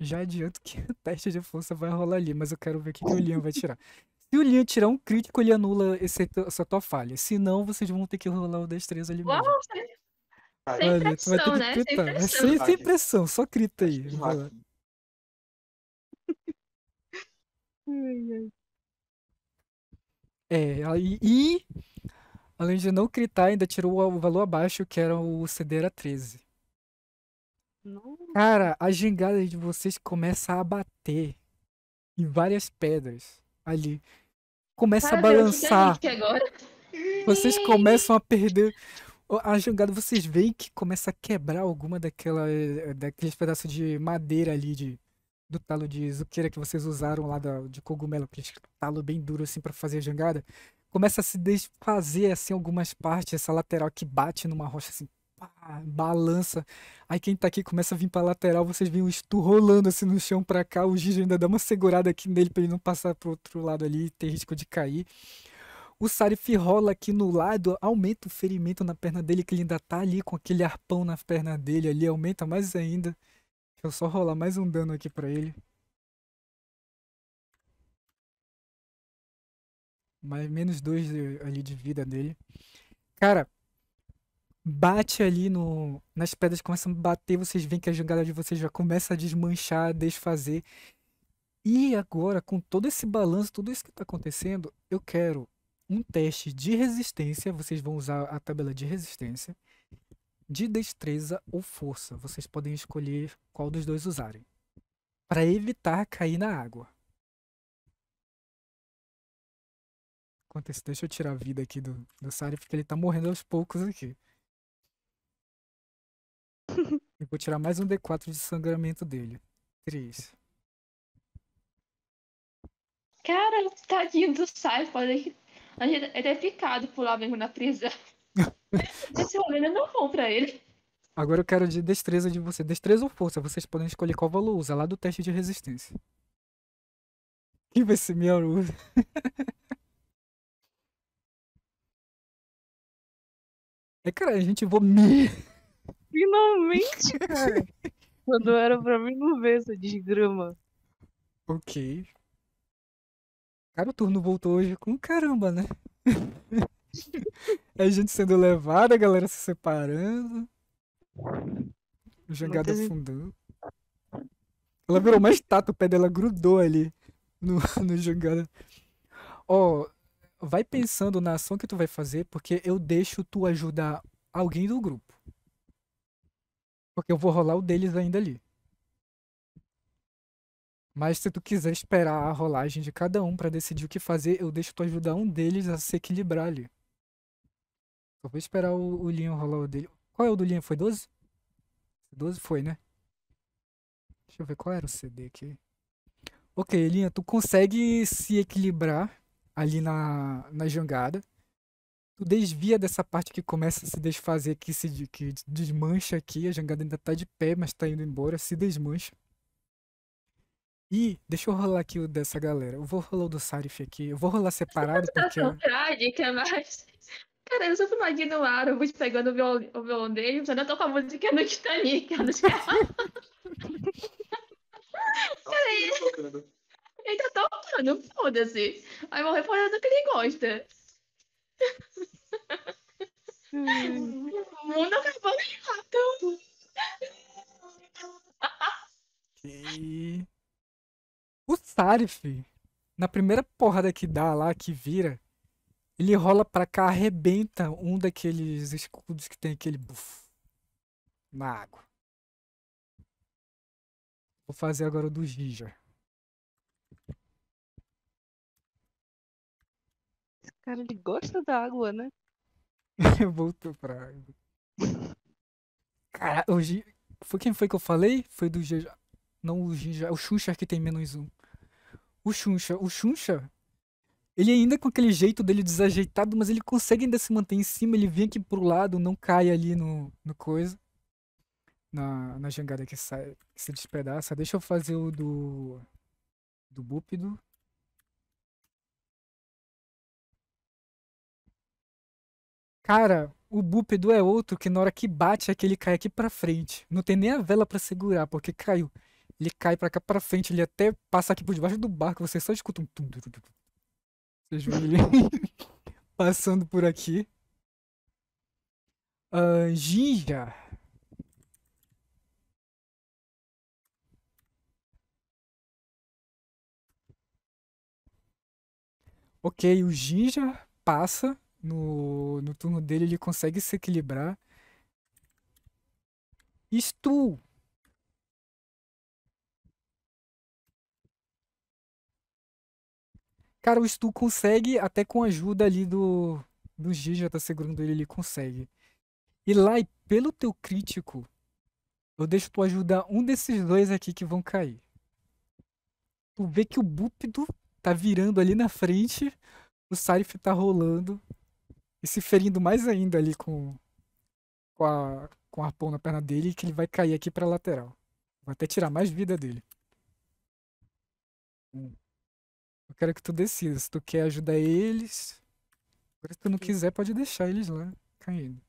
já adianto que o teste de força vai rolar ali, mas eu quero ver o que, que o Liam vai tirar. Se o Lian tirar um crítico, ele anula esse, essa tua falha. Se não, vocês vão ter que rolar o destreza ali Uau, mesmo. Sem Olha, pressão, vai ter que né? Sem né? pressão. É sem, sem pressão, só crita aí. É, e, e, além de não critar, ainda tirou o valor abaixo, que era o CD era 13. Cara, a gingada de vocês começa a bater em várias pedras ali começa a balançar. vocês começam a perder a jangada. Vocês veem que começa a quebrar alguma daquela, eh, eh, daqueles pedaços de madeira ali de, do talo de zuqueira que vocês usaram lá da, de cogumelo, aquele talo bem duro assim para fazer a jangada. Começa a se desfazer assim algumas partes, essa lateral que bate numa rocha assim pá, balança. Aí quem tá aqui começa a vir pra lateral, vocês veem o Stu rolando assim no chão pra cá, o Gigi ainda dá uma segurada aqui nele pra ele não passar pro outro lado ali, e ter risco de cair. O Sarif rola aqui no lado, aumenta o ferimento na perna dele, que ele ainda tá ali com aquele arpão na perna dele ali, aumenta mais ainda. Deixa eu só rolar mais um dano aqui pra ele. Mais menos dois eh, ali de vida dele. Cara, bate ali no, nas pedras, começa a bater, vocês veem que a jangada de vocês já começa a desmanchar, a desfazer. E agora, com todo esse balanço, tudo isso que está acontecendo, eu quero um teste de resistência. Vocês vão usar a tabela de resistência, de destreza ou força. Vocês podem escolher qual dos dois usarem. Para evitar cair na água. Enquanto isso, deixa eu tirar a vida aqui do, do sari porque ele está morrendo aos poucos aqui. Eu vou tirar mais um D4 de sangramento dele. 3. Cara, tadinho do Cypher. Ele é deficado por lá mesmo na prisão. Esse rolê não é bom pra ele. Agora eu quero de destreza de você. Destreza ou força? Vocês podem escolher qual valor usa lá do teste de resistência. Que vai ser minha usa. É, cara, a gente vomita. Finalmente, cara. Quando era pra mim não ver essa desgrama. Ok. Cara, o turno voltou hoje com caramba, né? a gente sendo levada, a galera se separando. Jangada teve... afundando. Ela virou mais tato, o pé dela grudou ali no, no jangada. Ó, oh, vai pensando na ação que tu vai fazer, porque eu deixo tu ajudar alguém do grupo. Porque eu vou rolar o deles ainda ali. Mas se tu quiser esperar a rolagem de cada um para decidir o que fazer, eu deixo tu ajudar um deles a se equilibrar ali. Só vou esperar o, o Linho rolar o dele. Qual é o do Linho? Foi 12? 12 foi, né? Deixa eu ver qual era o CD aqui. Ok, Linha, tu consegue se equilibrar ali na, na jangada tu desvia dessa parte que começa a se desfazer, que se que desmancha aqui, a jangada ainda tá de pé, mas tá indo embora, se desmancha. E deixa eu rolar aqui o dessa galera. Eu vou rolar o do Sarif aqui. Eu vou rolar separado. Você porque... vontade, tá que é mais... Cara, eu só fui imaginando vou pegando o violão, o violão dele, mas ainda tô com a música do Titanic. Eu não Peraí. Ele tá tocando, foda-se. Aí vou respondendo o que ele gosta. O mundo acabou errado. E... O Sarif, na primeira porrada que dá lá, que vira, ele rola pra cá, arrebenta um daqueles escudos que tem aquele mago na água. Vou fazer agora o do Giger. Cara, ele gosta da água, né? Voltou pra água. Cara, hoje. Foi quem foi que eu falei? Foi do Jeja. Não o Jeja, o Xuxa que tem menos um. O Xuxa. O Xuxa. Ele ainda com aquele jeito dele desajeitado, mas ele consegue ainda se manter em cima. Ele vem aqui pro lado, não cai ali no, no coisa. Na, na jangada que sai, que se despedaça. Deixa eu fazer o do. Do Búpido. Cara, o búpedo é outro que na hora que bate é que ele cai aqui pra frente. Não tem nem a vela para segurar, porque caiu. Ele cai pra cá pra frente, ele até passa aqui por debaixo do barco, você só escuta um tum. Vocês vão ele passando por aqui. Uh, Ginja. Ok, o Ginja passa no, no turno dele, ele consegue se equilibrar. Stu! Cara, o Stu consegue, até com a ajuda ali do, do Gija, tá segurando ele, ele consegue. E lá, e pelo teu crítico, eu deixo tu ajudar um desses dois aqui que vão cair. Tu vê que o Búpido tá virando ali na frente, o Sarif tá rolando, e se ferindo mais ainda ali com, com, a, com o na perna dele, que ele vai cair aqui para lateral. Vou até tirar mais vida dele. Hum. Eu quero que tu decida se tu quer ajudar eles. Agora, se tu não quiser, pode deixar eles lá caindo.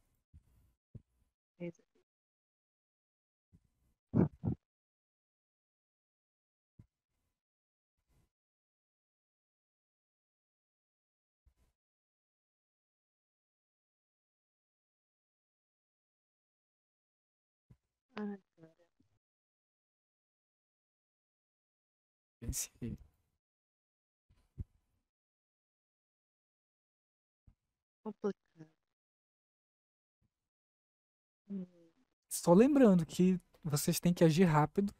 Esse Complicado. Só lembrando que vocês têm que agir rápido,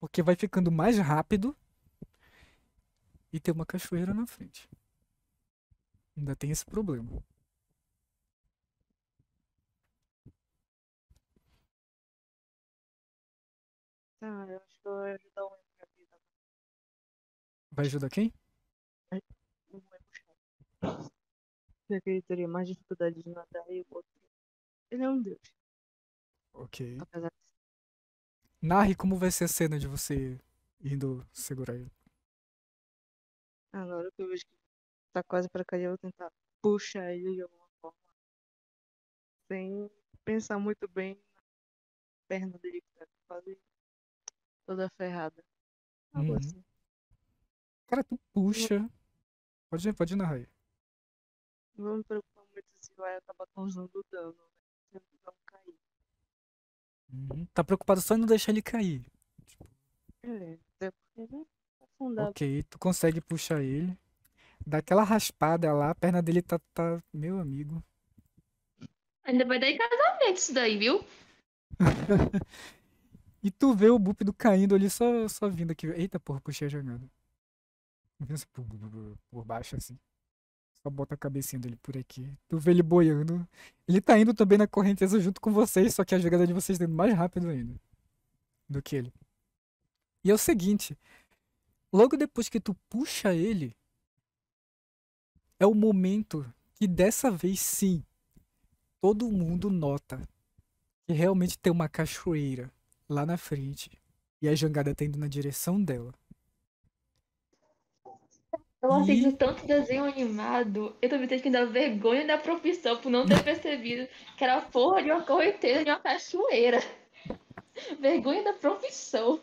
porque vai ficando mais rápido e tem uma cachoeira na frente. Ainda tem esse problema. Tá, eu acho que eu vou ajudar um Vai ajudar quem? Já que ele teria mais dificuldade de nadar e o outro. Ele é um deus. Ok. Apesar de... Narre como vai ser a cena de você indo segurar ele. Agora que eu vejo que tá quase pra cair, eu vou tentar puxar ele de alguma forma. Sem pensar muito bem na perna dele que tá quase toda ferrada. Algo uhum. assim. Cara, tu puxa. Hum. Pode, pode narrar aí. Não me preocupa muito se vai acabar causando dano, né? Se não cair. Uhum. Tá preocupado só em não deixar ele cair. Beleza. É, porque ele é afundado. Ok, tu consegue puxar ele. Dá aquela raspada lá, a perna dele tá, tá... Meu amigo. Ainda vai dar em casamento isso daí, viu? e tu vê o Bupido caindo ali, só, só vindo aqui. Eita porra, puxei a jogada por baixo assim. Só bota a cabecinha dele por aqui. Tu vê ele boiando. Ele tá indo também na correnteza junto com vocês, só que a jogada de vocês tá indo mais rápido ainda do que ele. E é o seguinte, logo depois que tu puxa ele, é o momento que dessa vez sim, todo mundo nota que realmente tem uma cachoeira lá na frente e a jangada tá indo na direção dela. Eu assisto tanto desenho animado, eu tô me sentindo vergonha da profissão por não ter percebido que era porra de uma correteira de uma cachoeira. Vergonha da profissão.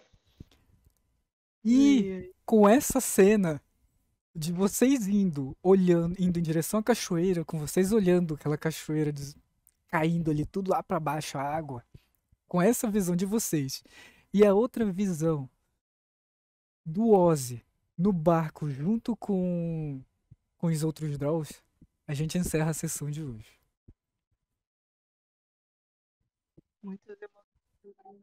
E com essa cena de vocês indo, olhando, indo em direção à cachoeira, com vocês olhando aquela cachoeira caindo ali tudo lá para baixo a água, com essa visão de vocês e a outra visão do Ozzy no barco junto com, com os outros draws, a gente encerra a sessão de hoje. Muito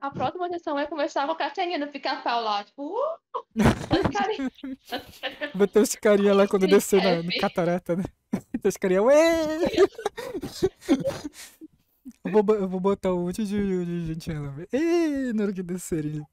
a próxima sessão é conversar com a Catarina, ficar pau lá, tipo, uh! Bateu os carinha lá quando descer na, no catarata, né? Bateu os carinha, ué! eu, vou, eu vou botar um monte de, de gente lá. Ei, na hora que desceria